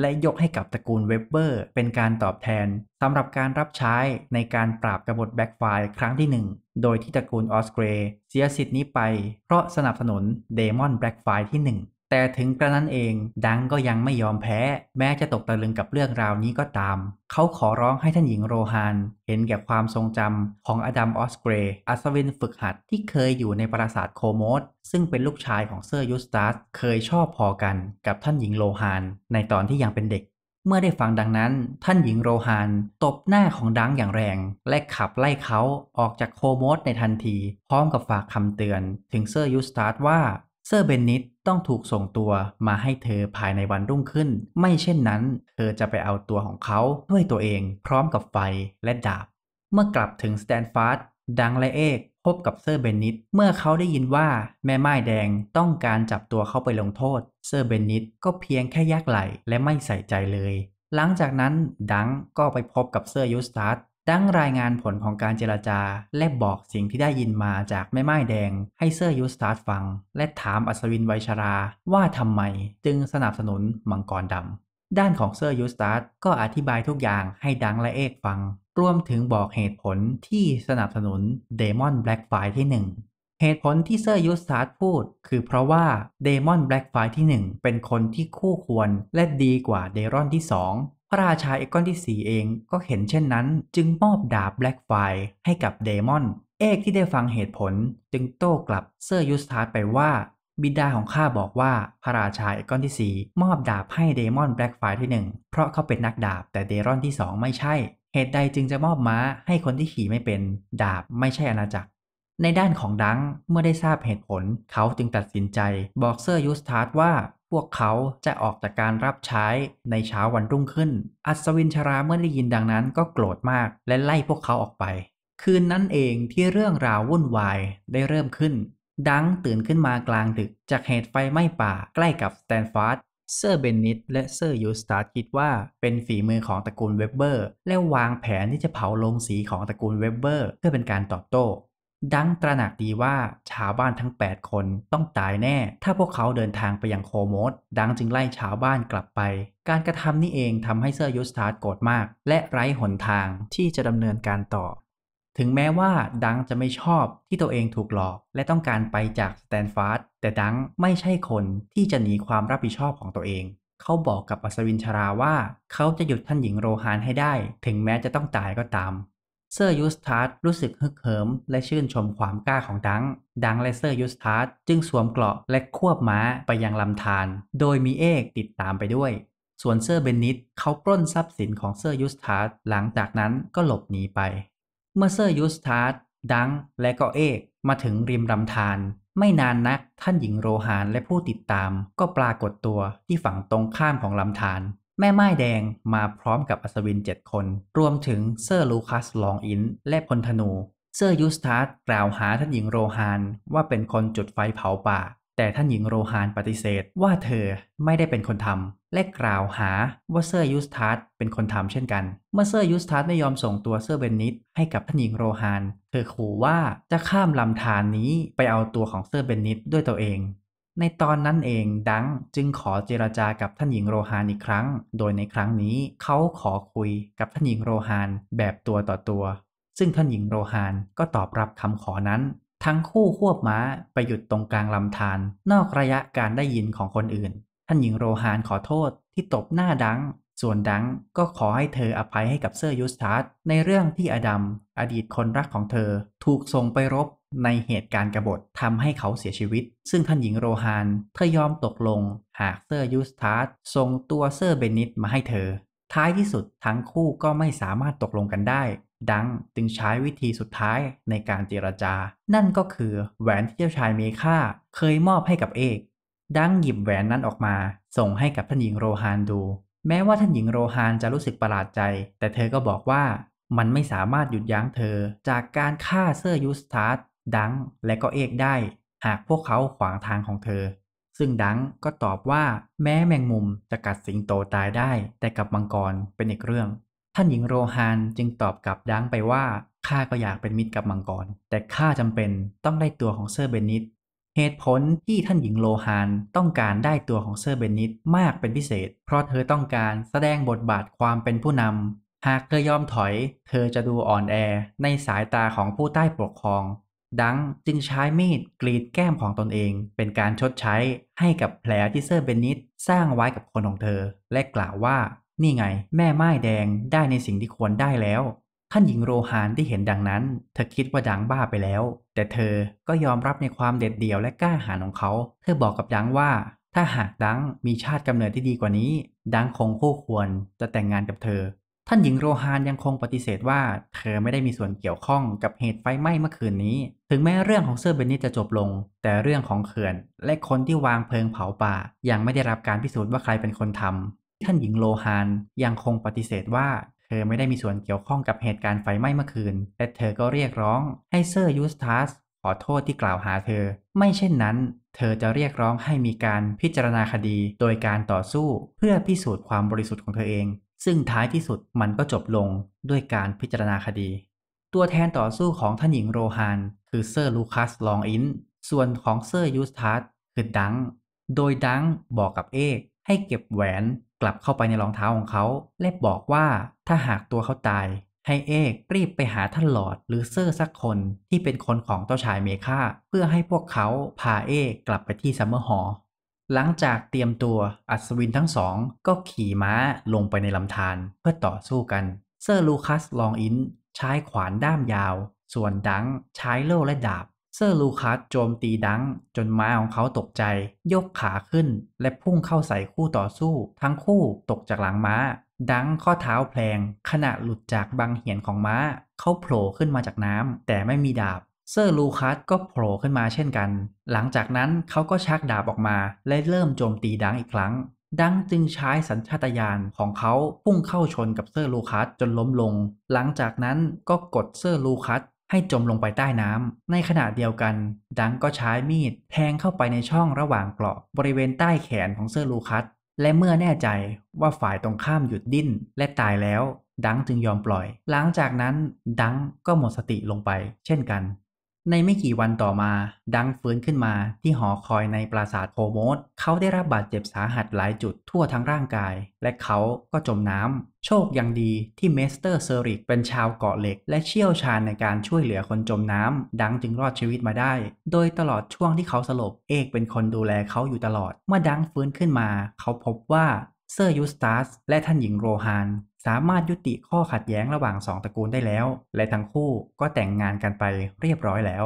และยกให้กับตระกูลเวบเบอร์เป็นการตอบแทนสำหรับการรับใช้ในการปราบกบฏแบ็กไฟครั้งที่ 1 โดยที่ตระกูลออสเกรเสียสิทธิ์นี้ไปเพราะสนับสนุนเดมอนแบ็กไฟที่ 1แต่ถึงกระนั้นเองดังก็ยังไม่ยอมแพ้แม้จะตกตะลึงกับเรื่องราวนี้ก็ตาม เขาขอร้องให้ท่านหญิงโรฮาน เห็นแก่ความทรงจำของอดัมออสเกรอัศวินฝึกหัดที่เคยอยู่ในปราสาทโคโมดซึ่งเป็นลูกชายของเซอร์ยูสตัสเคยชอบพอกันกับท่านหญิงโรฮานในตอนที่ยังเป็นเด็ก เมื่อได้ฟังดังนั้นท่านหญิงโรฮานตบหน้าของดังอย่างแรง และขับไล่เขาออกจากโคโมดในทันที พร้อมกับฝากคำเตือน ถึงเซอร์ยูสตาร์ว่าเซอร์เบนนิตต้องถูกส่งตัวมาให้เธอภายในวันรุ่งขึ้น ไม่เช่นนั้นเธอจะไปเอาตัวของเขาด้วยตัวเองพร้อมกับไฟและดาบ เมื่อกลับถึงสแตนฟาร์ดดังและเอกพบกับเซอร์เบนนิตเมื่อเขาได้ยินว่าแม่ไม้แดงต้องการจับตัวเขาไปลงโทษ เซอร์เบนนิตก็เพียงแค่ยักไหลและไม่ใส่ใจเลย หลังจากนั้นดังก็ไปพบกับเซอร์ยูสตัสดังรายงานผลของการเจรจาและบอกสิ่งที่ได้ยินมาจากแม่ไม้แดงให้เซอร์ยูสตาร์ฟัง และถามอัศวินไวชาราว่าทำไมจึงสนับสนุนมังกรดำด้านของเซอร์ยูสตาร์ก็อธิบายทุกอย่างให้ดังและเอกฟังรวมถึงบอกเหตุผลที่สนับสนุนเดมอนแบล็กไฟที่ 1 เหตุผลที่เซอร์ยูสตาร์พูดคือเพราะว่าเดมอนแบล็กไฟที่ 1 เป็นคนที่คู่ควรและดีกว่าเดรอนที่2ระราชาเอกอนที่ 4 เองก็เห็นเช่นนั้น จึงมอบดาบแบล็กไฟให้กับเดมอนเอกที่ได้ฟังเหตุผลจึงโต้กลับเซอร์ยูสตาร์ไปว่า บิดาของข้าบอกว่าพระราชาเอกอนที่ 4 มอบดาบให้เดมอนแบล็กไฟที่1 เพราะเขาเป็นนักดาบแต่เดรอนที่ 2 ไม่ใช่ เหตุใดจึงจะมอบม้าให้คนที่ขี่ไม่เป็น ดาบไม่ใช่อาณาจักรในด้านของดังเมื่อได้ทราบเหตุผลเขาจึงตัดสินใจบอกเซอร์ยูสตาร์ว่าวกเขาจะออกจากการรับใช้ในเช้าวันรุ่งขึ้น อัศวินชราเมื่อได้ยินดังนั้นก็โกรธมากและไล่พวกเขาออกไป คืนนั้นเองที่เรื่องราววุ่นวายได้เริ่มขึ้น ดังตื่นขึ้นมากลางดึกจากเหตุไฟไหม้ป่า ใกล้กับสแตนฟอร์ด เซอร์เบนนิตและเซอร์ยูสตาร์คิดว่าเป็นฝีมือของตระกูลเวบเบอร์ และวางแผนที่จะเผาโรงสีของตระกูลเวบเบอร์ เพื่อเป็นการตอบโต้ดังตระหนักดีว่าชาวบ้านทั้ง 8 คนต้องตายแน่ ถ้าพวกเขาเดินทางไปยังโคโมดดังจึงไล่ชาวบ้านกลับไป การกระทำนี้เองทำให้เซอร์ยูสตาร์โกรธมาก และไร้หนทางที่จะดำเนินการต่อ ถึงแม้ว่าดังจะไม่ชอบที่ตัวเองถูกหลอก และต้องการไปจากสแตนฟาร์ดแต่ดังไม่ใช่คนที่จะหนีความรับผิดชอบของตัวเอง เขาบอกกับอัศวินชราว่า เขาจะหยุดท่านหญิงโรฮานให้ได้ ถึงแม้จะต้องตายก็ตามเซอร์ยูสทาร์ดรู้สึกฮึกเหิม และชื่นชมความกล้าของดัง ดังและเซอร์ยูสทาร์ดจึงสวมเกราะและควบม้าไปยังลำธาร โดยมีเอกติดตามไปด้วย ส่วนเซอร์เบนนิตเขาปล้นทรัพย์สินของเซอร์ยูสทาร์ดหลังจากนั้นก็หลบหนีไป เมื่อเซอร์ยูสทาร์ดดังและก็เอก มาถึงริมลำธารไม่นานนักท่านหญิงโรฮานและผู้ติดตามก็ปรากฏตัวที่ฝั่งตรงข้ามของลำธารแม่ไม้แดงมาพร้อมกับอัศวินเจ็ดคน รวมถึงเซอร์ลูคัสลองอินและพลธนูเซอร์ยูสตาร์กล่าวหาท่านหญิงโรฮานว่าเป็นคนจุดไฟเผาป่า แต่ท่านหญิงโรฮานปฏิเสธว่าเธอไม่ได้เป็นคนทำและกล่าวหาว่าเซอร์ยูสตาร์เป็นคนทำเช่นกัน เมื่อเซอร์ยูสตาร์ไม่ยอมส่งตัวเซอร์เบนนิตให้กับท่านหญิงโรฮาน เธอขู่ว่าจะข้ามลำธารนนี้ไปเอาตัวของเซอร์เบนนิตด้วยตัวเองในตอนนั้นเองดังจึงขอเจรจากับท่านหญิงโรฮานอีกครั้ง โดยในครั้งนี้เขาขอคุยกับท่านหญิงโรฮานแบบตัวต่อตัว ซึ่งท่านหญิงโรฮานก็ตอบรับคำขอนั้นทั้งคู่ควบม้าไปหยุดตรงกลางลำธารนอกระยะการได้ยินของคนอื่น ท่านหญิงโรฮานขอโทษที่ตบหน้าดัง ส่วนดังก็ขอให้เธออภัยให้กับเซอร์ยูสตาร์ในเรื่องที่อดัมอดีตคนรักของเธอถูกส่งไปรบในเหตุการณ์กบฏทำให้เขาเสียชีวิต ซึ่งท่านหญิงโรฮานเธอยอมตกลงหากเซอร์ยูสตาร์ส่งตัวเซอร์เบนิตมาให้เธอ ท้ายที่สุดทั้งคู่ก็ไม่สามารถตกลงกันได้ ดังจึงใช้วิธีสุดท้ายในการเจรจา นั่นก็คือแหวนที่เจ้าชายเมค่า เคยมอบให้กับเอก ดังหยิบแหวนนั้นออกมาส่งให้กับท่านหญิงโรฮานดู แม้ว่าท่านหญิงโรฮานจะรู้สึกประหลาดใจ แต่เธอก็บอกว่า มันไม่สามารถหยุดยั้งเธอ จากการฆ่าเซอร์ยูสตาร์ดังและก็เอกได้ หากพวกเขาขวางทางของเธอ ซึ่งดังก็ตอบว่าแม้แมงมุมจะกัดสิงโตตายได้แต่กับมังกรเป็นอีกเรื่อง ท่านหญิงโรฮานจึงตอบกลับดังไปว่าข้าก็อยากเป็นมิตรกับมังกร แต่ข้าจำเป็นต้องได้ตัวของเซอร์เบนิตเหตุผลที่ท่านหญิงโลฮานต้องการได้ตัวของเซอร์เบนิตมากเป็นพิเศษ เพราะเธอต้องการแสดงบทบาทความเป็นผู้นำหากเธอยอมถอย เธอจะดูอ่อนแอในสายตาของผู้ใต้ปกครองดังจึงใช้มีดกรีดแก้มของตนเองเป็นการชดใช้ให้กับแผลที่เซอร์เบนิตสร้างไว้กับคนของเธอ และกล่าวว่านี่ไงแม่ไม้แดงได้ในสิ่งที่ควรได้แล้ว ท่านหญิงโรฮานที่เห็นดังนั้น เธอคิดว่าดังบ้าไปแล้ว แต่เธอก็ยอมรับในความเด็ดเดี่ยวและกล้าหาญของเขา เธอบอกกับดังว่า ถ้าหากดังมีชาติกำเนิดที่ดีกว่านี้ ดังคงคู่ควรจะแต่งงานกับเธอท่านหญิงโรฮานยังคงปฏิเสธว่าเธอไม่ได้มีส่วนเกี่ยวข้องกับเหตุไฟไหม้เมื่อคืนนี้ ถึงแม้เรื่องของเซอร์เบนนี่จะจบลง แต่เรื่องของเขื่อนและคนที่วางเพลิงเผาป่า ยังไม่ได้รับการพิสูจน์ว่าใครเป็นคนทำท่านหญิงโลฮานยังคงปฏิเสธว่าเธอไม่ได้มีส่วนเกี่ยวข้องกับเหตุการณ์ไฟไหม้เมื่อคืน แต่เธอก็เรียกร้องให้เซอร์ยูสตัสขอโทษที่กล่าวหาเธอ ไม่เช่นนั้นเธอจะเรียกร้องให้มีการพิจารณาคดีโดยการต่อสู้เพื่อพิสูจน์ความบริสุทธิ์ของเธอเองซึ่ง ท้ายที่สุดมันก็จบลงด้วยการพิจารณาคดี ตัวแทนต่อสู้ของ ท่านหญิงโรฮานคือเซอร์ลูคัสลองอิน ส่วนของเซอร์ยูสทัสคือดังโดยดังบอกกับเอกให้เก็บแหวนกลับเข้าไปในรองเท้าของเขา และบอกว่าถ้าหากตัวเขาตาย ให้เอกรีบไปหาท่านหลอดหรือเซอร์สักคนที่เป็นคนของเจ้าชายเมฆาเพื่อให้พวกเขาพาเอกกลับไปที่ซัมเมอร์ฮอลหลังจากเตรียมตัวอัศวินทั้งสองก็ขี่ม้าลงไปในลำธารเพื่อต่อสู้กันเซอร์ลูคัสลองอินใช้ขวานด้ามยาว ส่วนดังใช้โล่และดาบเซอร์ลูคัสโจมตีดังจนม้าของเขาตกใจ ยกขาขึ้นและพุ่งเข้าใส่คู่ต่อสู้ ทั้งคู่ตกจากหลังม้า ดังข้อเท้าแพลงขณะหลุดจากบังเหียนของม้าเขาโผล่ขึ้นมาจากน้ำแต่ไม่มีดาบเซอร์ลูคัสก็โผล่ขึ้นมาเช่นกัน หลังจากนั้นเขาก็ชักดาบออกมาและเริ่มโจมตีดังอีกครั้ง ดังจึงใช้สัญชาตญาณของเขาพุ่งเข้าชนกับเซอร์ลูคัส จนล้มลง หลังจากนั้นก็กดเซอร์ลูคัสให้จมลงไปใต้น้ำในขณะเดียวกัน ดังก็ใช้มีดแทงเข้าไปในช่องระหว่างเกราะ บริเวณใต้แขนของเซอร์ลูคัสและเมื่อแน่ใจว่าฝ่ายตรงข้ามหยุดดิ้นและตายแล้ว ดังจึงยอมปล่อย หลังจากนั้นดังก็หมดสติลงไป เช่นกันในไม่กี่วันต่อมา ดังฟื้นขึ้นมาที่หอคอยในปราสาทโคโมสเขาได้รับบาดเจ็บสาหัสหลายจุดทั่วทั้งร่างกาย และเขาก็จมน้ำโชคยังดีที่เมสเตอร์เซอริกเป็นชาวเกาะเหล็ก และเชี่ยวชาญในการช่วยเหลือคนจมน้ำดังจึงรอดชีวิตมาได้ โดยตลอดช่วงที่เขาสลบเอกเป็นคนดูแลเขาอยู่ตลอด เมื่อดังฟื้นขึ้นมา เขาพบว่าเซอร์ยูสตัสและท่านหญิงโรฮานสามารถยุติข้อขัดแย้งระหว่างสองตระกูลได้แล้ว และทั้งคู่ก็แต่งงานกันไปเรียบร้อยแล้ว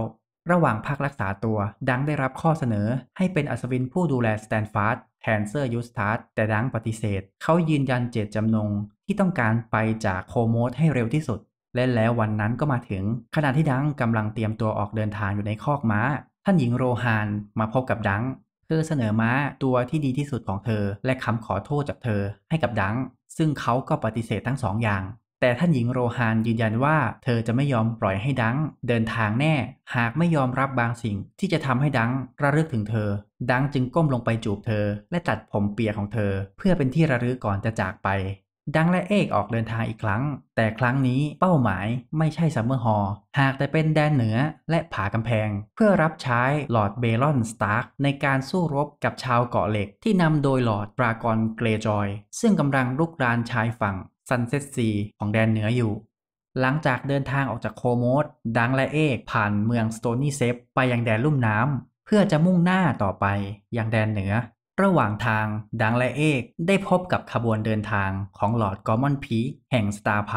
ระหว่างพักรักษาตัวดังได้รับข้อเสนอให้เป็นอัศวินผู้ดูแลสแตนฟาร์ด แทนเซอร์ยูสตาร์แต่ดังปฏิเสธ เขายืนยันเจตจำนงที่ต้องการไปจากโคโมสให้เร็วที่สุด และแล้ววันนั้นก็มาถึง ขณะที่ดังกำลังเตรียมตัวออกเดินทางอยู่ในคอกม้าท่านหญิงโรฮานมาพบกับดังเธอเสนอม้าตัวที่ดีที่สุดของเธอและคำขอโทษจากเธอให้กับดังซึ่งเขาก็ปฏิเสธทั้งสองอย่าง แต่ท่านหญิงโรฮานยืนยันว่าเธอจะไม่ยอมปล่อยให้ดัง เดินทางแน่หากไม่ยอมรับบางสิ่งที่จะทำให้ดังระลึกถึงเธอ ดังจึงก้มลงไปจูบเธอ และตัดผมเปียของเธอ เพื่อเป็นที่ระลึกก่อนจะจากไปดังและเอกออกเดินทางอีกครั้ง แต่ครั้งนี้เป้าหมายไม่ใช่ซัมเมอร์ฮอลหากแต่เป็นแดนเหนือและผากำแพงเพื่อรับใช้หลอร์ดเบลอนสตาร์กในการสู้รบกับชาวเกาะเหล็ก ที่นำโดยหลอร์ดปรากรเกรจอย ซึ่งกำลังลุกรานชายฝั่งซันเซตซีของแดนเหนืออยู่ หลังจากเดินทางออกจากโคโมดดังและเอกผ่านเมืองสโตนี่เซฟไปยังแดนลุ่มน้ำเพื่อจะมุ่งหน้าต่อไปยังแดนเหนือระหว่างทางดังและเอก ได้พบกับขบวนเดินทางของหลอดกอร์มอนพี แห่งสตาร์ไพ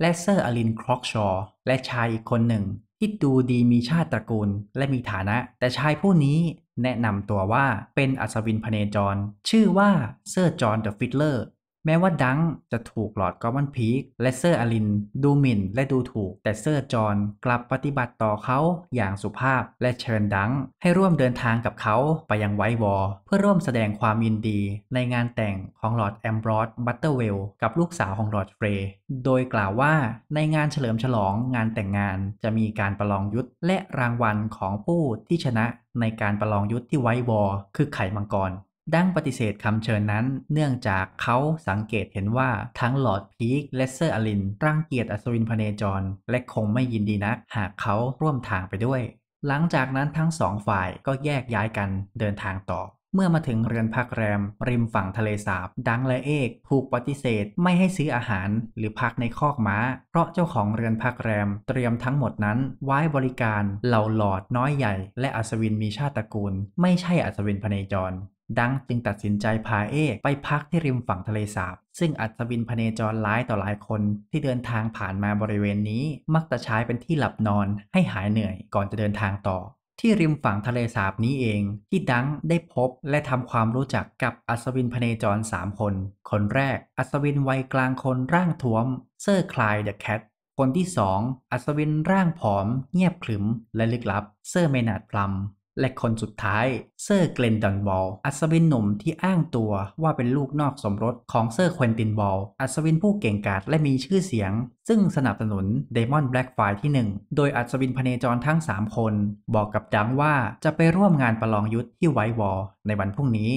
และเซอร์อลินครอกชอ์และชายอีกคนหนึ่ง ที่ดูดีมีชาติตระกูลและมีฐานะ แต่ชายผู้นี้แนะนำตัวว่าเป็นอัศวินพเนจร ชื่อว่า เซอร์จอห์นเดอะฟิตเลอร์แม้ว่าดังจะถูกหลอดกอมันพีคและเซอร์อลินดูหมิ่นและดูถูกแต่เซอร์จอนกลับปฏิบัติต่อเขาอย่างสุภาพและเชิญดังให้ร่วมเดินทางกับเขาไปยังไวท์วอลเพื่อร่วมแสดงความยินดีในงานแต่งของหลอดแอมบรอดบัตเตอร์เวลกับลูกสาวของหลอดเฟรย์โดยกล่าวว่าในงานเฉลิมฉลองงานแต่งงานจะมีการประลองยุทธและรางวัลของผู้ที่ชนะในการประลองยุทธที่ไวท์วอลคือไข่มังกรดั้งปฏิเสธคำเชิญนั้นเนื่องจากเขาสังเกตเห็นว่าทั้งหลอดพีกและเซอร์อลินรังเกียจอัศวินพเนจร และคงไม่ยินดีนัก หากเขาร่วมทางไปด้วย หลังจากนั้นทั้งสองฝ่ายก็แยกย้ายกันเดินทางต่อ เมื่อมาถึงเรือนพักแรมริมฝั่งทะเลสาบ ดังและเอกถูกปฏิเสธไม่ให้ซื้ออาหารหรือพักในคอกม้า เพราะเจ้าของเรือนพักแรม เตรียมทั้งหมดนั้นไว้บริการเหล่าหลอดน้อยใหญ่และอัศวินมีชาติตระกูล ไม่ใช่อัศวินพเนจรดังจึงตัดสินใจพาเอไปพักที่ริมฝั่งทะเลสาบ ซึ่งอัศวินพเนจรร้ายต่อหลายคนที่เดินทางผ่านมาบริเวณนี้ มักจะใช้เป็นที่หลับนอนให้หายเหนื่อยก่อนจะเดินทางต่อ ที่ริมฝั่งทะเลสาบนี้เอง ที่ดังได้พบและทำความรู้จักกับอัศวินพเนจรสามคนคนแรกอัศวินวัยกลางคนร่างท้วมเซอร์คลายเดอะแคทคนที่สองอัศวินร่างผอม เงียบขรึม และลึกลับเซอร์เมนาดพลัมและคนสุดท้ายเซอร์เกลนดอนบอลอัศวินหนุ่มที่อ้างตัวว่าเป็นลูกนอกสมรสของเซอร์เควินตินบอลอัศวินผู้เก่งกาจและมีชื่อเสียง ซึ่งสนับสนุนเดมอนแบล็กไฟที่ 1 โดยอัศวินพเนจรทั้ง 3 คน บอกกับดังว่าจะไปร่วมงานประลองยุทธที่ไวท์วอลในวันพรุ่งนี้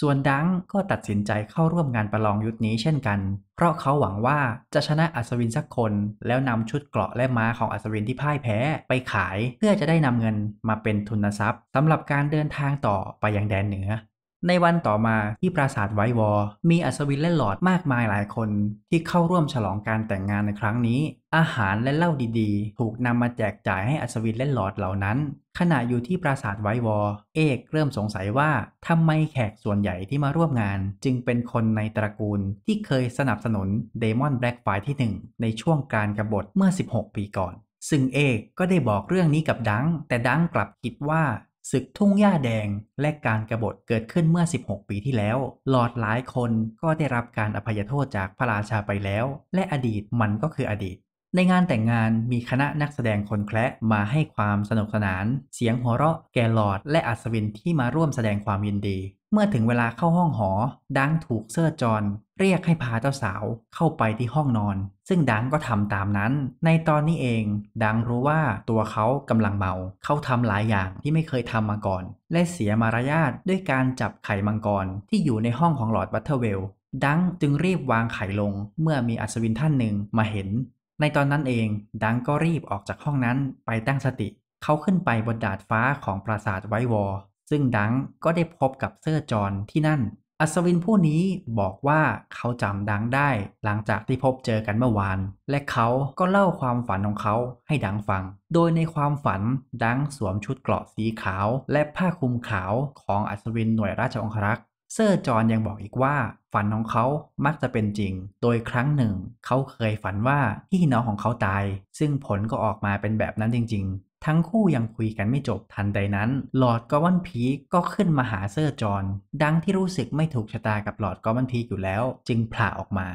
ส่วนดังก็ตัดสินใจเข้าร่วมงานประลองยุทธนี้เช่นกัน เพราะเขาหวังว่าจะชนะอัศวินสักคน แล้วนำชุดเกราะและม้าของอัศวินที่พ่ายแพ้ไปขายเพื่อจะได้นำเงินมาเป็นทุนทรัพย์สำหรับการเดินทางต่อไปยังแดนเหนือในวันต่อมาที่ปราสาทไวท์วอลมีอัศวินและหลอดมากมายหลายคน ที่เข้าร่วมฉลองการแต่งงานในครั้งนี้ อาหารและเหล้าดีๆ ถูกนำมาแจกจ่ายให้อัศวินและหลอดเหล่านั้น ขณะอยู่ที่ปราสาทไวท์วอลเอกเริ่มสงสัยว่าทำไมแขกส่วนใหญ่ที่มาร่วมงาน จึงเป็นคนในตระกูลที่เคยสนับสนุนเดมอนแบล็กไฟที่หนึ่งในช่วงการกรบฏเมื่อ 16 ปีก่อน ซึ่งเอกก็ได้บอกเรื่องนี้กับดัง แต่ดังกลับคิดว่าศึกทุ่งหญ้าแดงและการกรบฏเกิดขึ้นเมื่อ 16 ปีที่แล้ว หลอดหลายคนก็ได้รับการอภัยโทษจากพระราชาไปแล้ว และอดีตมันก็คืออดีต ในงานแต่งงานมีคณะนักแสดงคนแคละมาให้ความสนุกสนาน เสียงหัวเราะ แก่หลอดและอัศวินที่มาร่วมแสดงความยินดีเมื่อถึงเวลาเข้าห้องหอ ดังถูกเซอร์จอนเรียกให้พาเจ้าสาวเข้าไปที่ห้องนอน ซึ่งดังก็ทำตามนั้น ในตอนนี้เอง ดังรู้ว่าตัวเขากำลังเมาเขาทำหลายอย่างที่ไม่เคยทำมาก่อน และเสียมารยาทด้วยการจับไข่มังกรที่อยู่ในห้องของหลอดวัตเทอร์เวล ดังจึงรีบวางไข่ลง เมื่อมีอัศวินท่านหนึ่งมาเห็น ในตอนนั้นเอง ดังก็รีบออกจากห้องนั้นไปตั้งสติ เขาขึ้นไปบนดาดฟ้าของปราสาทไวท์วอลซึ่งดังก็ได้พบกับเซอร์จอนที่นั่น อัศวินผู้นี้บอกว่าเขาจำดังได้ หลังจากที่พบเจอกันเมื่อวาน และเขาก็เล่าความฝันของเขาให้ดังฟัง โดยในความฝันดังสวมชุดเกราะสีขาวและผ้าคลุมขาวของอัศวินหน่วยราชองครักษ์เซอร์จอนยังบอกอีกว่า ฝันของเขามักจะเป็นจริง โดยครั้งหนึ่ง เขาเคยฝันว่าพี่น้องของเขาตาย ซึ่งผลก็ออกมาเป็นแบบนั้นจริงทั้งคู่ยังคุยกันไม่จบทันใดนั้น หลอดกอวันพีกก็ขึ้นมาหาเซอร์จอนดังที่รู้สึกไม่ถูกชะตากับหลอดกอวันพีกอยู่แล้ว จึงผ่าออกมา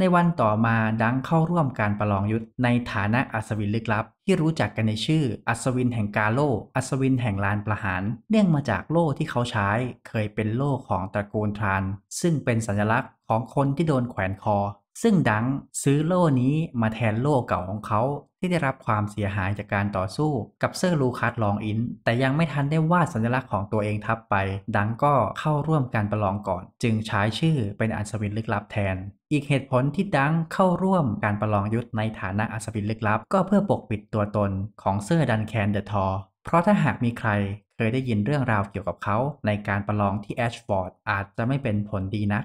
ในวันต่อมา ดังเข้าร่วมการประลองยุทธในฐานะอัศวินลึกลับ ที่รู้จักกันในชื่ออัศวินแห่งกาโลอัศวินแห่งลานประหารเนื่องมาจากโล่ที่เขาใช้เคยเป็นโล่ของตระกูลทราน ซึ่งเป็นสัญลักษณ์ของคนที่โดนแขวนคอซึ่งดังซื้อโล่นี้มาแทนโล่เก่าของเขาที่ได้รับความเสียหายจากการต่อสู้กับเซอร์ลูคัสลองอิน แต่ยังไม่ทันได้วาดสัญลักษณ์ของตัวเองทับไป ดังก็เข้าร่วมการประลองก่อน จึงใช้ชื่อเป็นอัศวินลึกลับแทน อีกเหตุผลที่ดังเข้าร่วมการประลองยุทธในฐานะอัศวินลึกลับก็เพื่อปกปิดตัวตนของเซอร์ดันแคนเดอะทอเพราะถ้าหากมีใครเคยได้ยินเรื่องราวเกี่ยวกับเขาในการประลองที่แอชฟอร์ดอาจจะไม่เป็นผลดีนัก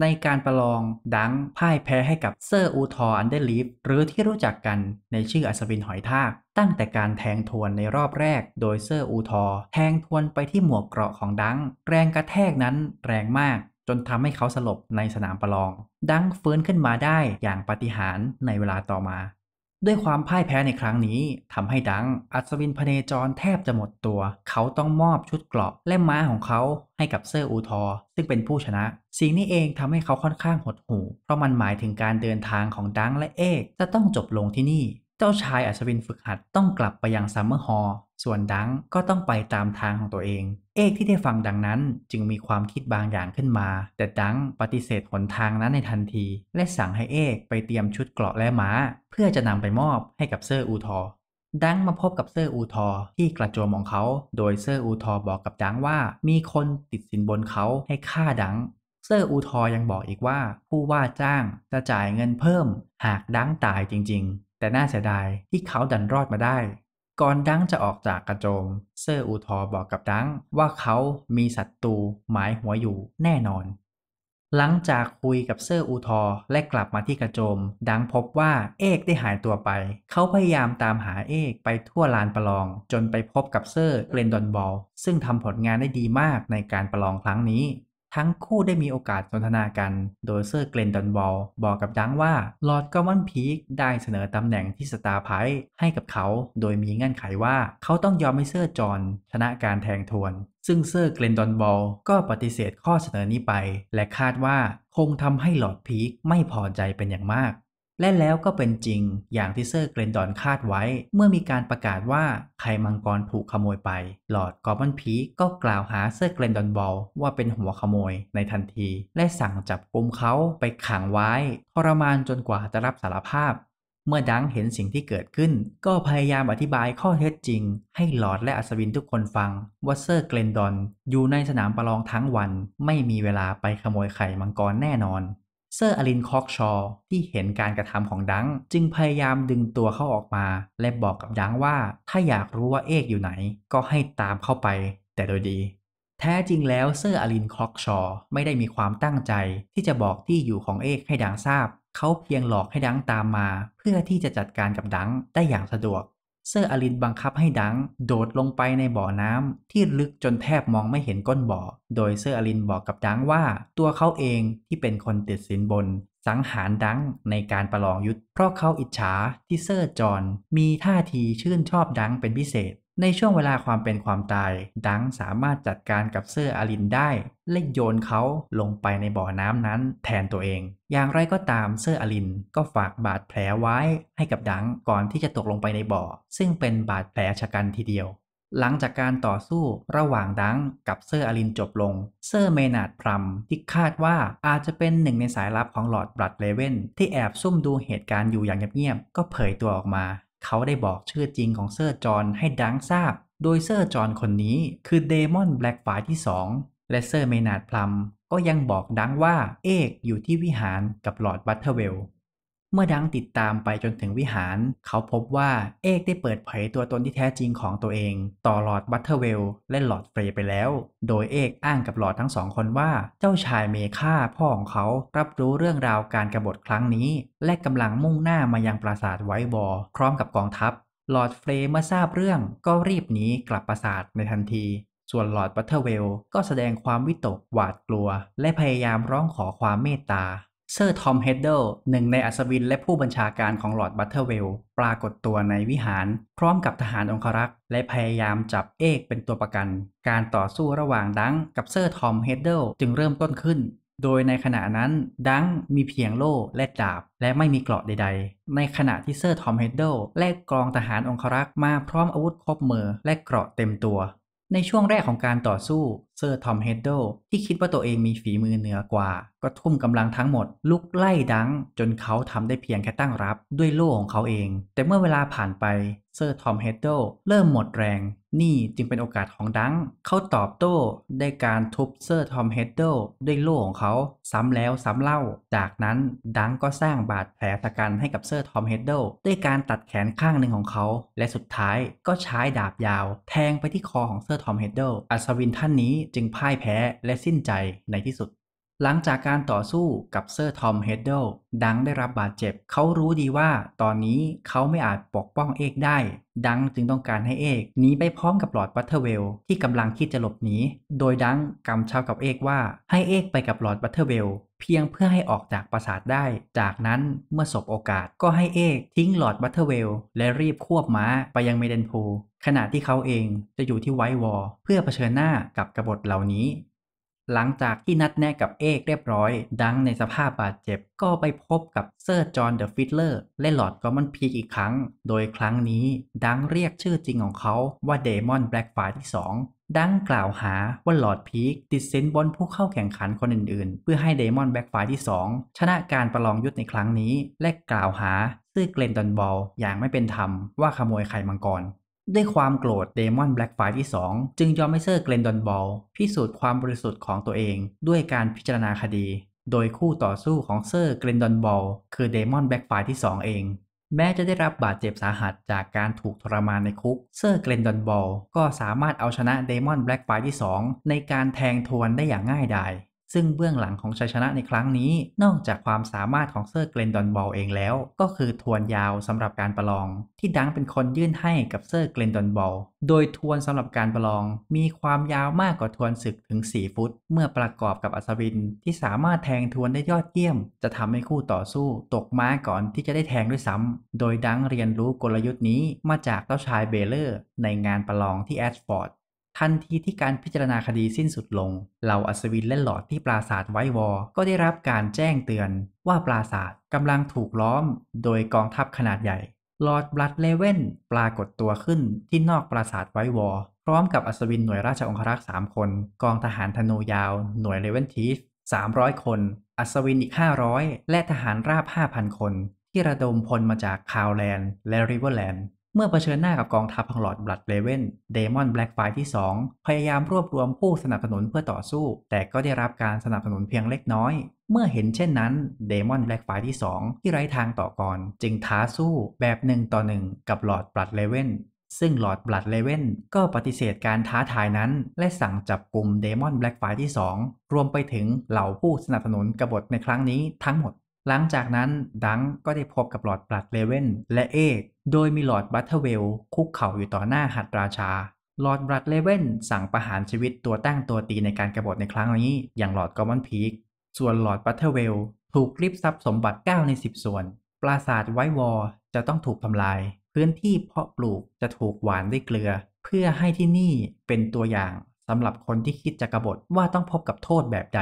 ในการประลองดังพ่ายแพ้ให้กับเซอร์อูทอร์อันเดอร์ลีฟหรือที่รู้จักกันในชื่ออัศวินหอยทาก ตั้งแต่การแทงทวนในรอบแรกโดยเซอร์อูทอร์แทงทวนไปที่หมวกเกราะของดังแรงกระแทกนั้นแรงมากจนทำให้เขาสลบในสนามประลอง ดังฟื้นขึ้นมาได้อย่างปาฏิหาริย์ในเวลาต่อมาด้วยความพ่ายแพ้ในครั้งนี้ทำให้ดังอัศวินพเนจรแทบจะหมดตัว เขาต้องมอบชุดเกราะและม้าของเขาให้กับเซอร์อูทอร์ซึ่งเป็นผู้ชนะ สิ่งนี้เองทำให้เขาค่อนข้างหดหู่เพราะมันหมายถึงการเดินทางของดังและเอกจะต้องจบลงที่นี่ เจ้าชายอัศวินฝึกหัดต้องกลับไปยังซัมเมอร์ฮอลส่วนดังก็ต้องไปตามทางของตัวเอง เอกที่ได้ฟังดังนั้นจึงมีความคิดบางอย่างขึ้นมา แต่ดังปฏิเสธหนทางนั้นในทันที และสั่งให้เอกไปเตรียมชุดเกราะและม้า เพื่อจะนำไปมอบให้กับเซอร์อูทอ ดังมาพบกับเซอร์อูทอที่กระโจมของเขา โดยเซอร์อูทอบอกกับดังว่า มีคนติดสินบนเขาให้ฆ่าดัง เซอร์อูทอยังบอกอีกว่าผู้ว่าจ้างจะจ่ายเงินเพิ่ม หากดังตายจริงๆ แต่น่าเสียดายที่เขาดันรอดมาได้ก่อนดังจะออกจากกระโจม เซอร์อูทอบอกกับดังว่าเขามีศัตรูหมายหัวอยู่แน่นอน หลังจากคุยกับเซอร์อูทอและกลับมาที่กระโจม ดังพบว่าเอกได้หายตัวไป เขาพยายามตามหาเอกไปทั่วลานประลอง จนไปพบกับเซอร์เกรนดอนบอลซึ่งทำผลงานได้ดีมากในการประลองครั้งนี้ทั้งคู่ได้มีโอกาสสนทนากัน โดยเซอร์เกลนดอนบอลบอกกับดังว่าลอร์ดกอวันพีคได้เสนอตำแหน่งที่สตาร์ไพร์ให้กับเขา โดยมีเงื่อนไขว่าเขาต้องยอมให้เซอร์จอห์นชนะการแทงทวน ซึ่งเซอร์เกลนดอนบอลก็ปฏิเสธข้อเสนอนี้ไป และคาดว่าคงทำให้ลอร์ดพีคไม่พอใจเป็นอย่างมากและแล้วก็เป็นจริงอย่างที่เซอร์เกรนดอนคาดไว้ เมื่อมีการประกาศว่าไข่มังกรถูกขโมยไป หลอดกอบันพีก็กล่าวหาเซอร์เกรนดอนบอลว่าเป็นหัวขโมยในทันที และสั่งจับกุมเขาไปขังไว้ทรมานจนกว่าจะรับสารภาพ เมื่อดังเห็นสิ่งที่เกิดขึ้น ก็พยายามอธิบายข้อเท็จจริง ให้หลอดและอัศวินทุกคนฟังว่าเซอร์เกรนดอนอยู่ในสนามประลองทั้งวัน ไม่มีเวลาไปขโมยไข่มังกรแน่นอนเซอร์อลินคอกชอ ที่เห็นการกระทำของดัง จึงพยายามดึงตัวเขาออกมาและบอกกับดังว่าถ้าอยากรู้ว่าเอกอยู่ไหนก็ให้ตามเข้าไป แต่โดยดี แท้จริงแล้วเซอร์อลินคอกชอ ไม่ได้มีความตั้งใจที่จะบอกที่อยู่ของเอกให้ดังทราบ เขาเพียงหลอกให้ดังตามมา เพื่อที่จะจัดการกับดังได้อย่างสะดวกเซอร์อลินบังคับให้ดังโดดลงไปในบ่อน้ำ ที่ลึกจนแทบมองไม่เห็นก้นบ่อ โดยเซอร์อลินบอกกับดังว่าตัวเขาเองที่เป็นคนติดสินบนสังหารดังในการประลองยุทธเพราะเขาอิจฉาที่เซอร์จอนมีท่าทีชื่นชอบดังเป็นพิเศษในช่วงเวลาความเป็นความตาย ดังสามารถจัดการกับเซอร์อารินได้ และโยนเขาลงไปในบ่อน้ำนั้นแทนตัวเอง อย่างไรก็ตามเซอร์อารินก็ฝากบาดแผลไว้ให้กับดังก่อนที่จะตกลงไปในบ่อซึ่งเป็นบาดแผลชะกันทีเดียว หลังจากการต่อสู้ระหว่างดังกับเซอร์อารินจบลงเซอร์เมนาดพรัมที่คาดว่าอาจจะเป็นหนึ่งในสายลับของหลอดบลัดเลเว่น ที่แอบซุ่มดูเหตุการณ์อยู่อย่างเงียบๆก็เผยตัวออกมาเขาได้บอกชื่อจริงของเซอร์จอห์นให้ดังทราบ โดยเซอร์จอห์นคนนี้คือเดมอนแบล็กฝายที่ 2 และเซอร์เมนาดพลัมก็ยังบอกดังว่าเอกอยู่ที่วิหารกับลอร์ดวัตเทอร์เวลเมื่อดังติดตามไปจนถึงวิหาร เขาพบว่าเอกได้เปิดเผยตัวตนที่แท้จริงของตัวเอง ต่อหลอดบัตเทอร์เวลและหลอดเฟรไปแล้ว โดยเอกอ้างกับหลอดทั้งสองคนว่าเจ้าชายเมฆ่าพ่อของเขารับรู้เรื่องราวการกรบฏครั้งนี้ และกำลังมุ่งหน้ามายังปราสาทไวบอร์พร้อมกับกองทัพ หลอดเฟรเมื่อทราบเรื่องก็รีบหนีกลับปราสาทในทันที ส่วนหลอดบัตเทอร์เวลก็แสดงความวิตกหวาดกลัว และพยายามร้องขอความเมตตาเซอร์ทอมเฮดเดิลหนึ่งในอัศวินและผู้บัญชาการของลอร์ดบัตเทอร์เวลปรากฏตัวในวิหาร พร้อมกับทหารองครักษ์ และพยายามจับเอกเป็นตัวประกัน การต่อสู้ระหว่างดังกับเซอร์ทอมเฮดเดิลจึงเริ่มต้นขึ้น โดยในขณะนั้นดังมีเพียงโล่ และดาบและไม่มีเกราะใดๆ ในขณะที่เซอร์ทอมเฮดเดิลแลกกองทหารองครักษ์มาพร้อมอาวุธครบมือและเกราะเต็มตัว ในช่วงแรกของการต่อสู้เซอร์ทอมเฮดเดิลที่คิดว่าตัวเองมีฝีมือเหนือกว่า ก็ทุ่มกำลังทั้งหมด ลุกไล่ดัง จนเขาทำได้เพียงแค่ตั้งรับด้วยโล่ของเขาเอง แต่เมื่อเวลาผ่านไป เซอร์ทอมเฮดเดิลเริ่มหมดแรง นี่จึงเป็นโอกาสของดัง เขาตอบโต้ได้การทุบเซอร์ทอมเฮดเดิลด้วยโล่ของเขาซ้ำแล้วซ้ำเล่า จากนั้นดังก็สร้างบาดแผลตะกันให้กับเซอร์ทอมเฮดเดิลด้วยการตัดแขนข้างหนึ่งของเขา และสุดท้ายก็ใช้ดาบยาว แทงไปที่คอของเซอร์ทอมเฮดเดิลอัศวินท่านนี้จึงพ่ายแพ้และสิ้นใจในที่สุด หลังจากการต่อสู้กับเซอร์ทอมเฮดเดิลดังได้รับบาดเจ็บ เขารู้ดีว่าตอนนี้เขาไม่อาจปกป้องเอกได้ ดังจึงต้องการให้เอกหนีไปพร้อมกับหลอดบัตเทอร์เวลที่กำลังคิดจะหลบหนี โดยดังกำชับกับเอกว่า ให้เอกไปกับหลอดบัตเทอร์เวลเพียงเพื่อให้ออกจากปราสาทได้ จากนั้นเมื่อสบโอกาสก็ให้เอกทิ้งหลอดบัตเทอร์เวลและรีบควบม้าไปยังเมเดนพูขณะที่เขาเองจะอยู่ที่ไวท์วอลเพื่อเผชิญหน้ากับกบฏเหล่านี้ หลังจากที่นัดแนะกับเอกเรียบร้อยดังในสภาพบาดเจ็บ ก็ไปพบกับเซอร์จอห์นเดอะฟิตเลอร์และหลอดกอมอนพีกอีกครั้ง โดยครั้งนี้ดังเรียกชื่อจริงของเขาว่าเดมอนแบล็กฟ้าที่2ดังกล่าวหาว่าหลอดพีคติดเซนบนผู้เข้าแข่งขันคนอื่นๆ เพื่อให้เดมอนแบ็กไฟที่ 2 ชนะการประลองยุทธในครั้งนี้ และกล่าวหา ซื่อเกลนดอนบอล อย่างไม่เป็นธรรมว่าขโมยไข่มังกรด้วยความโกรธ เดมอนแบล็กไฟที่ 2 จึงยอมให้เซอร์เกรนดอนบอล พิสูจน์ความบริสุทธิ์ของตัวเอง ด้วยการพิจารณาคดี โดยคู่ต่อสู้ของเซอร์เกรนดอนบอลคือเดมอนแบล็กไฟที่2 เองแม้จะได้รับบาดเจ็บสาหัสจากการถูกทรมานในคุก เซอร์เกรนดอนบอลก็สามารถเอาชนะเดมอนแบล็กไฟที่ 2 ในการแทงทวนได้อย่างง่ายดายซึ่งเบื้องหลังของชัยชนะในครั้งนี้ นอกจากความสามารถของเซอร์เกรนดอนบอลเองแล้วก็คือทวนยาวสำหรับการประลอง ที่ดังเป็นคนยื่นให้กับเซอร์เกรนดอนบอลโดยทวนสำหรับการประลอง มีความยาวมากกว่าทวนศึกถึง 4 ฟุต เมื่อประกอบกับอัศวินที่สามารถแทงทวนได้ยอดเยี่ยมจะทำให้คู่ต่อสู้ ตกม้าก่อนที่จะได้แทงด้วยซ้ำ โดยดังเรียนรู้กลยุทธ์นี้ มาจากเจ้าชายเบเลอร์ ในงานประลองที่แอดฟอร์ดทันทีที่การพิจารณาคดีสิ้นสุดลงเหล่าอัศวินและหลอดที่ปราสาทไววอร์ ก็ได้รับการแจ้งเตือนว่าปราสาทกำลังถูกล้อมโดยกองทัพขนาดใหญ่ลอดบลัดเลเว่นปรากฏตัวขึ้นที่นอกปราสาทไววอร์ พร้อมกับอัศวินหน่วยราชองครักษ์3คน กองทหารธนูยาวหน่วยเลเวนทีฟ300 คนอัศวินอีก500 และทหารราบ5,000คนที่ระดมพลมาจากคาวแลนด์และริเวอร์แลนด์เมื่อเผชิญหน้ากับกองทัพของหลอดบลัดเลเว่นเดมอนแบล็กไฟที่ 2 พยายามรวบรวมผู้สนับสนุนเพื่อต่อสู้ แต่ก็ได้รับการสนับสนุนเพียงเล็กน้อย เมื่อเห็นเช่นนั้นเดมอนแบล็กไฟที่ 2 ที่ไร้ทางต่อก่อนจึงท้าสู้แบบหนึ่งต่อหนึ่งกับหลอดบลัดเลเว่นซึ่งหลอดบลัดเลเว่นก็ปฏิเสธการท้าทายนั้น และสั่งจับกลุ่มเดมอนแบล็กไฟที่ 2 รวมไปถึงเหล่าผู้สนับสนุนกบฏในครั้งนี้ทั้งหมดหลังจากนั้นดังก็ได้พบกับหลอดบลัดเลเวนและเอกโดยมีหลอดบัตเทเวลคุกเข่าอยู่ต่อหน้าหัตราชา หลอดบัตเลเวนสั่งประหารชีวิตตัวตั้งตัวตีในการกรบฏในครั้งนี้ อย่างหลอดกอมอนพีก ส่วนหลอดบัตเทเวลถูกรีบทรัพย์สมบัติ 9 ใน 10 ส่วน ปราสาทไววอลจะต้องถูกทำลาย พื้นที่เพาะปลูกจะถูกหวานด้วยเกลือ เพื่อให้ที่นี่เป็นตัวอย่างสำหรับคนที่คิดจะกรบฏว่าต้องพบกับโทษแบบใด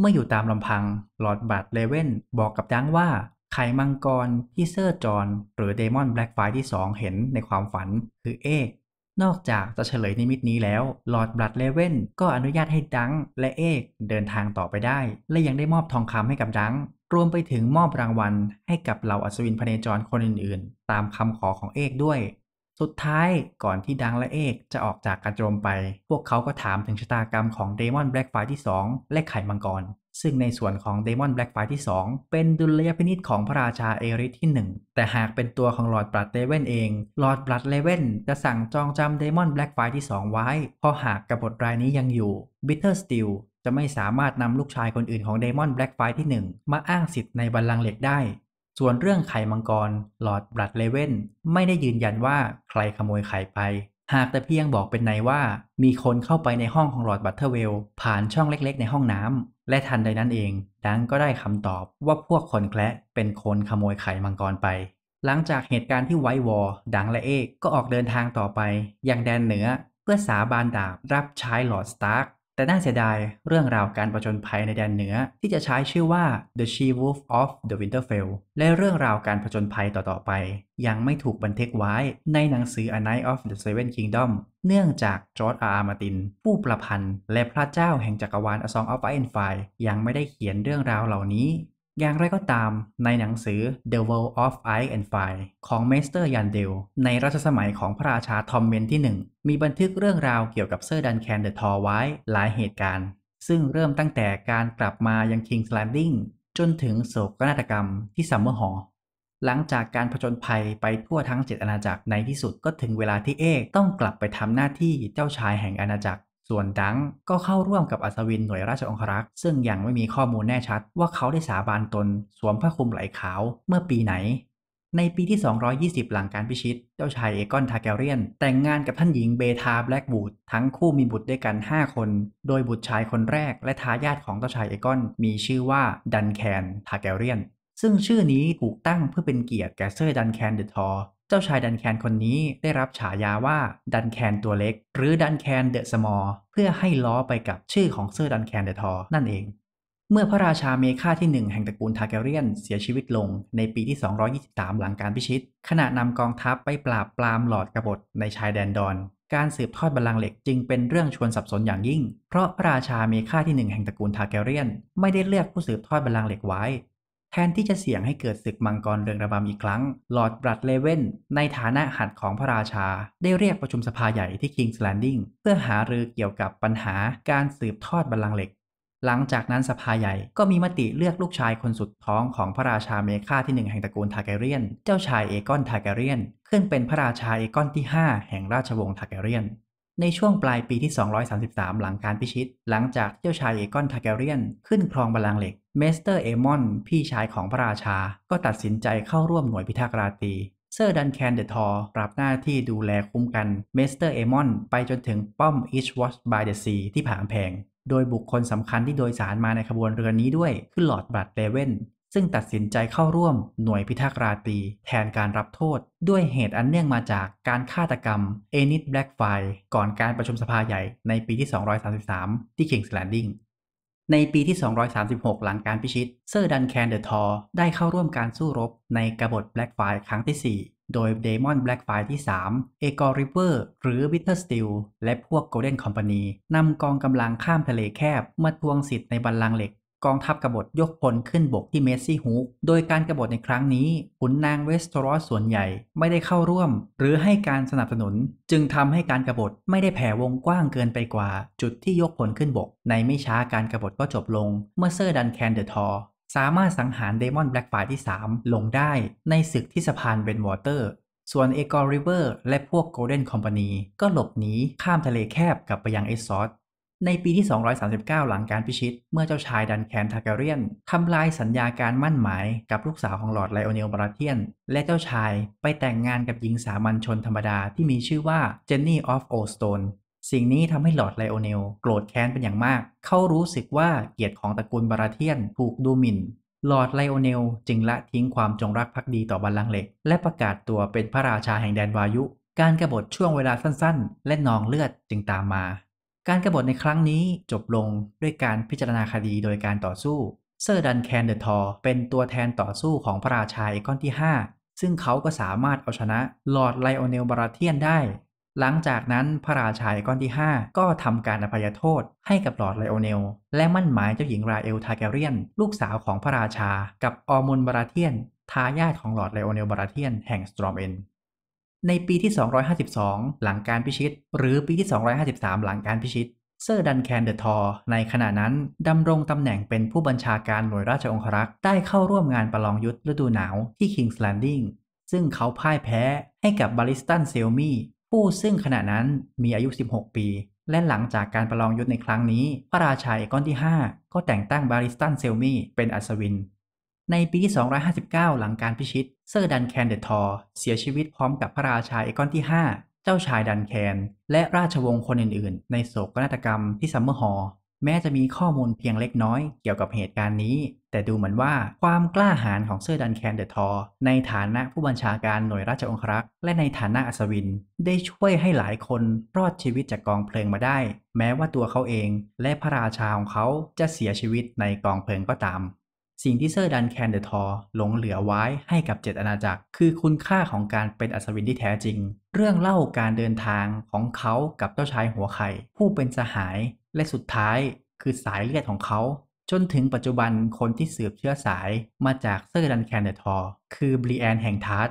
เมื่ออยู่ตามลำพัง ลอร์ดบัตเลเว่นบอกกับดังว่า ไข่มังกรที่เซอร์จอน หรือเดมอนแบล็กไฟที่2 เห็นในความฝัน คือเอก นอกจากจะเฉลยนิมิตนี้แล้ว ลอร์ดบัตเลเว่น ก็อนุญาตให้ดังและเอกเดินทางต่อไปได้ และยังได้มอบทองคำให้กับดัง รวมไปถึงมอบรางวัลให้กับเหล่าอัศวินพเนจรคนอื่นๆ ตามคำขอของเอกด้วยสุดท้ายก่อนที่ดังและเอกจะออกจากกระโจมไป พวกเขาก็ถามถึงชะตากรรมของเดมอนแบล็กไฟที่2 และไข่มังกรซึ่งในส่วนของเดมอนแบล็กไฟที่ 2 เป็นดุลยพินิจของพระราชาเอริสที่ 1 แต่หากเป็นตัวของลอร์ดบลัดเลเว่นเองลอร์ดบลัดเลเว่นจะสั่งจองจำเดมอนแบล็กไฟที่ 2 ไว้ เพราะหากกบฏรายนี้ยังอยู่บิทเทอร์สติลจะไม่สามารถนำลูกชายคนอื่นของเดมอนแบล็กไฟที่1 มาอ้างสิทธิ์ในบัลลังก์เหล็กได้ส่วนเรื่องไข่มังกรหลอดบรัดเลเว่นไม่ได้ยืนยันว่าใครขโมยไข่ไป หากแต่เพียงบอกเป็นในว่ามีคนเข้าไปในห้องของหลอดบัตเทอร์เวลผ่านช่องเล็กๆในห้องน้ำและทันใดนั้นเอง ดังก็ได้คำตอบว่าพวกคนแคละเป็นคนขโมยไข่มังกรไป หลังจากเหตุการณ์ที่ไววอล์ดังและเอกก็ออกเดินทางต่อไปยังแดนเหนือเพื่อสาบานดาบรับใช้หลอดสตาร์แต่น่าเสียดายเรื่องราวการประจนภัยในแดนเหนือที่จะใช้ชื่อว่า The She-Wolf of the Winterfell และเรื่องราวการผจญภัยต่อ ๆ ไป ยังไม่ถูกบันทึกไว้ ในหนังสือ A Night of the Seven Kingdom เนื่องจากจอร์จอาร์มาตินผู้ประพันธ์ และพระเจ้าแห่งจักรวาลอซองอ of i c เอนไฟยังไม่ได้เขียนเรื่องราวเหล่านี้อย่างไรก็ตามในหนังสือ The World of Ice and Fire ของเมสเตอร์ยันเดลในรัชสมัยของพระราชาทอมเมนที่ 1 มีบันทึกเรื่องราวเกี่ยวกับเซอร์ดันแคนเดอะทอไว้ หลายเหตุการณ์ ซึ่งเริ่มตั้งแต่การกลับมายังคิงส์แลนดิ้งจนถึงโศกนาฏกรรมที่ซัมเมอร์ฮอลหลังจากการผจญภัยไปทั่วทั้งเจ็ดอาณาจักรในที่สุดก็ถึงเวลาที่เอกต้องกลับไปทำหน้าที่เจ้าชายแห่งอาณาจักรส่วนดังก็เข้าร่วมกับอัศวินหน่วยราชองครักษ์ซึ่งยังไม่มีข้อมูลแน่ชัดว่าเขาได้สาบานตนสวมผ้าคลุมไหลขาวเมื่อปีไหน ในปีที่ 220 หลังการพิชิตเจ้าชายเอกอนทาแกเรียน แต่งงานกับท่านหญิงเบธาแบล็กบูดทั้งคู่มีบุตรด้วยกัน 5 คน โดยบุตรชายคนแรกและทายาทของเจ้าชายเอกอนมีชื่อว่าดันแคนทาแกเรียน ซึ่งชื่อนี้ถูกตั้งเพื่อเป็นเกียรติแก่เซอร์ดันแคนเดอทอเจ้าชายดันแคนคนนี้ได้รับฉายาว่าดันแคนตัวเล็ก หรือดันแคนเดอะสมอลเพื่อให้ล้อไปกับชื่อของเซอร์ดันแคนเดอะทอนั่นเอง เมื่อพระราชาเมฆาที่หนึ่งแห่งตระกูลทาเกเรียนเสียชีวิตลงในปีที่ 223 หลังการพิชิต ขณะนำกองทัพไปปราบปรามหลอดกบฏ ในชายแดนดอน การสืบทอดบัลลังก์เหล็กจึงเป็นเรื่องชวนสับสนอย่างยิ่ง เพราะพระราชาเมฆาที่หนึ่งแห่งตระกูลทาเกเรียนไม่ได้เลือกผู้สืบทอดบัลลังก์เหล็กไว้แทนที่จะเสี่ยงให้เกิดศึกมังกรเรืองระบำอีกครั้ง ลอร์ดบรัดเลเวนในฐานะหัดของพระราชา ได้เรียกประชุมสภาใหญ่ที่คิงส์แลนดิ้ง เพื่อหารือเกี่ยวกับปัญหาการสืบทอดบัลลังก์เหล็ก หลังจากนั้นสภาใหญ่ก็มีมติเลือกลูกชายคนสุดท้องของพระราชาเมฆาที่หนึ่งแห่งตระกูลทาแกเรียน เจ้าชายเอกอนทาแกเรียน ขึ้นเป็นพระราชาเอกอนที่ 5 แห่งราชวงศ์ทาแกเรียน ในช่วงปลายปีที่ 233 หลังการพิชิต หลังจากเจ้าชายเอกอนทาแกเรียน ขึ้นครองบัลลังก์เหล็กเมสเตอร์เอมอนพี่ชายของพระราชา ก็ตัดสินใจเข้าร่วมหน่วยพิทักษ์ราตรีเซอร์ดันแคนเดอร์ทอร์รับหน้าที่ดูแลคุ้มกันเมสเตอร์เอมอนไปจนถึงป้อมอิชวอชบายเดอะซีที่ผางแพง โดยบุคคลสำคัญที่โดยสารมาในขบวนเรือนี้ด้วย คือหลอร์ดบัตเลเวนซึ่งตัดสินใจเข้าร่วมหน่วยพิทักษ์ราตรีแทนการรับโทษ ด้วยเหตุอันเนื่องมาจากการฆาตกรรมเอนิดแบล็กไฟก่อนการประชุมสภาใหญ่ในปีที่ 233ที่คิงส์แลนดิ้งในปีที่ 236 หลังการพิชิต เซอร์ดันแคนเดอร์ทอร์ได้เข้าร่วมการสู้รบในกบฏแบล็กไฟครั้งที่ 4 โดยเดมอนแบล็กไฟที่3เอกอริเวอร์หรือวิเทอร์สติลและพวกโกลเด้นคอมพานีนำกองกำลังข้ามทะเลแคบ มาทวงสิทธิ์ในบัลลังก์เหล็กกองทัพกบฏยกพลขึ้นบกที่เมสซี่ฮุกโดยการกรบฏในครั้งนี้ขุนนางเวสต์รอสส่วนใหญ่ไม่ได้เข้าร่วม หรือให้การสนับสนุน จึงทำให้การกรบฏไม่ได้แผ่วงกว้างเกินไปกว่า จุดที่ยกพลขึ้นบก ในไม่ช้าการกรบฏก็จบลงเมื่อเซอร์ดันแคนเดอร์ทอ สามารถสังหารเดมอนแบล็กไฟายที่ 3 ลงได้ในศึกที่สะพานเบนวอเตอร์ ส่วนเอกอรริเวอร์และพวกโกลเด้นคอมพานีก็หลบหนีข้ามทะเลแคบกลับไปยังเอซอสในปีที่ 239 หลังการพิชิตเมื่อเจ้าชายดันแคนทาการเรียนทำลายสัญญาการมั่นหมายกับลูกสาวของหลอร์ดไลโอเนลบราเทียน และเจ้าชายไปแต่งงานกับหญิงสามัญชนธรรมดาที่มีชื่อว่าเจนนี่ออฟโอสโตนสิ่งนี้ทำให้หลอร์ดไลโอเนล โกรธแค้นเป็นอย่างมาก เขารู้สึกว่าเกียรติของตระกูลบราเทียนถูกดูหมิ่นลอร์ดไลโอเนล จึงละทิ้งความจงรักภักดีต่อบัลลังก์เหล็ก และประกาศตัวเป็นพระราชาแห่งแดนวายุ การกรบฏช่วงเวลาสั้นๆ และนองเลือดจึงตามมาการกรบฏในครั้งนี้จบลงด้วยการพิจารณาคดีโดยการต่อสู้เซอร์ดันแคนเดอร์ทอเป็นตัวแทนต่อสู้ของพระราชาไอคอนที่ 5 ซึ่งเขาก็สามารถเอาชนะลอร์ดไลโอเนลบาราเทียนได้ หลังจากนั้นพระราชาอคอนที่ 5 ก็ทำการอภัยโทษให้กับลอร์ดไลโอเนล และมั่นหมายเจ้าหญิงราเอลทาแกเรียน ลูกสาวของพระราชา กับออมุนบาราเทียน ทายาทของลอร์ดไลโอเนลบาราเทียนแห่งสตรอมเอนในปีที่ 252 หลังการพิชิต หรือปีที่ 253 หลังการพิชิต เซอร์ดันแคนเดอร์ทอร์ ในขณะนั้น ดำรงตำแหน่งเป็นผู้บัญชาการหน่วยราชองครักษ์ ได้เข้าร่วมงานประลองยุทธฤดูหนาวที่คิงส์แลนดิ้งซึ่งเขาพ่ายแพ้ให้กับบาริสตันเซลมี ผู้ซึ่งขณะนั้นมีอายุ 16 ปี และหลังจากการประลองยุทธในครั้งนี้พระราชาเอกอนที่ 5 ก็แต่งตั้งบาริสตันเซลมี เป็นอัศวินในปีที่259 หลังการพิชิต เซอร์ดันแคนเดทอร์เสียชีวิตพร้อมกับพระราชาเอกอนที่ 5 เจ้าชายดันแคน และราชวงศ์คนอื่นๆ ในโศกนาฏกรรมที่ซัมเมอร์ฮอลแม้จะมีข้อมูลเพียงเล็กน้อยเกี่ยวกับเหตุการณ์นี้ แต่ดูเหมือนว่าความกล้าหาญของเซอร์ดันแคนเดทอร์ในฐานะผู้บัญชาการหน่วยราชองครักษ์และในฐานะอัศวิน ได้ช่วยให้หลายคนรอดชีวิตจากกองเพลิงมาได้ แม้ว่าตัวเขาเอง และพระราชาของเขาจะเสียชีวิตในกองเพลิงก็ตามสิ่งที่เซอร์ดันแคนเดอร์ทอหลงเหลือไว้ให้กับเจ็ดอาณาจักรคือคุณค่าของการเป็นอัศวินที่แท้จริง เรื่องเล่าการเดินทางของเขากับเจ้าชายหัวไข่ผู้เป็นสหาย และสุดท้ายคือสายเลือดของเขา จนถึงปัจจุบันคนที่สืบเชื้อสายมาจากเซอร์ดันแคนเดอร์ทอคือบรีแอนแห่งทาร์ต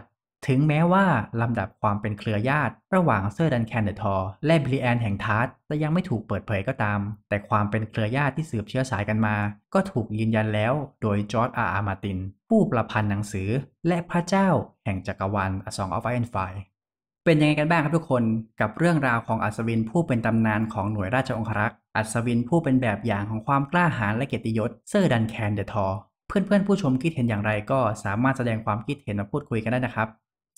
ถึงแม้ว่า ลำดับความเป็นเครือญาติระหว่างเซอร์ดันแคนเดอร์ทอและบริแอนแห่งทาร์ตจะยังไม่ถูกเปิดเผยก็ตาม แต่ความเป็นเครือญาติที่สืบเชื้อสายกันมา ก็ถูกยืนยันแล้วโดยจอร์จอาร์อามาติน ผู้ประพันธ์หนังสือ และพระเจ้าแห่งจักรวาลอสองออฟไอเอนไฟเป็นยังไงกันบ้างครับทุกคนกับเรื่องราวของอัศวินผู้เป็นตำนานของหน่วยราชองครักษ์อัศวินผู้เป็นแบบอย่างของความกล้าหาญและเกียรติยศเซอร์ดันแคนเดอร์ทอเพื่อนๆผู้ชมคิดเห็นอย่างไรก็สามารถแสดงความคิดเห็นมาพูดคุยกันได้นะครับ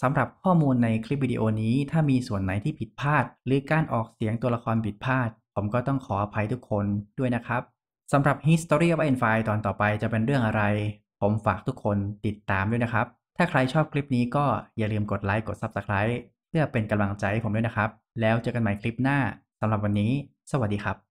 สำหรับข้อมูลในคลิปวิดีโอนี้ถ้ามีส่วนไหนที่ผิดพลาด หรือการออกเสียงตัวละครผิดพลาด ผมก็ต้องขออภัยทุกคนด้วยนะครับ สำหรับ History of n f i ตอนต่อไปจะเป็นเรื่องอะไร ผมฝากทุกคนติดตามด้วยนะครับ ถ้าใครชอบคลิปนี้ก็อย่าลืมกดไลค์กด Subscribe เพื่อเป็นกำลังใจให้ผมด้วยนะครับ แล้วเจอกันใหม่คลิปหน้าสำหรับวันนี้ สวัสดีครับ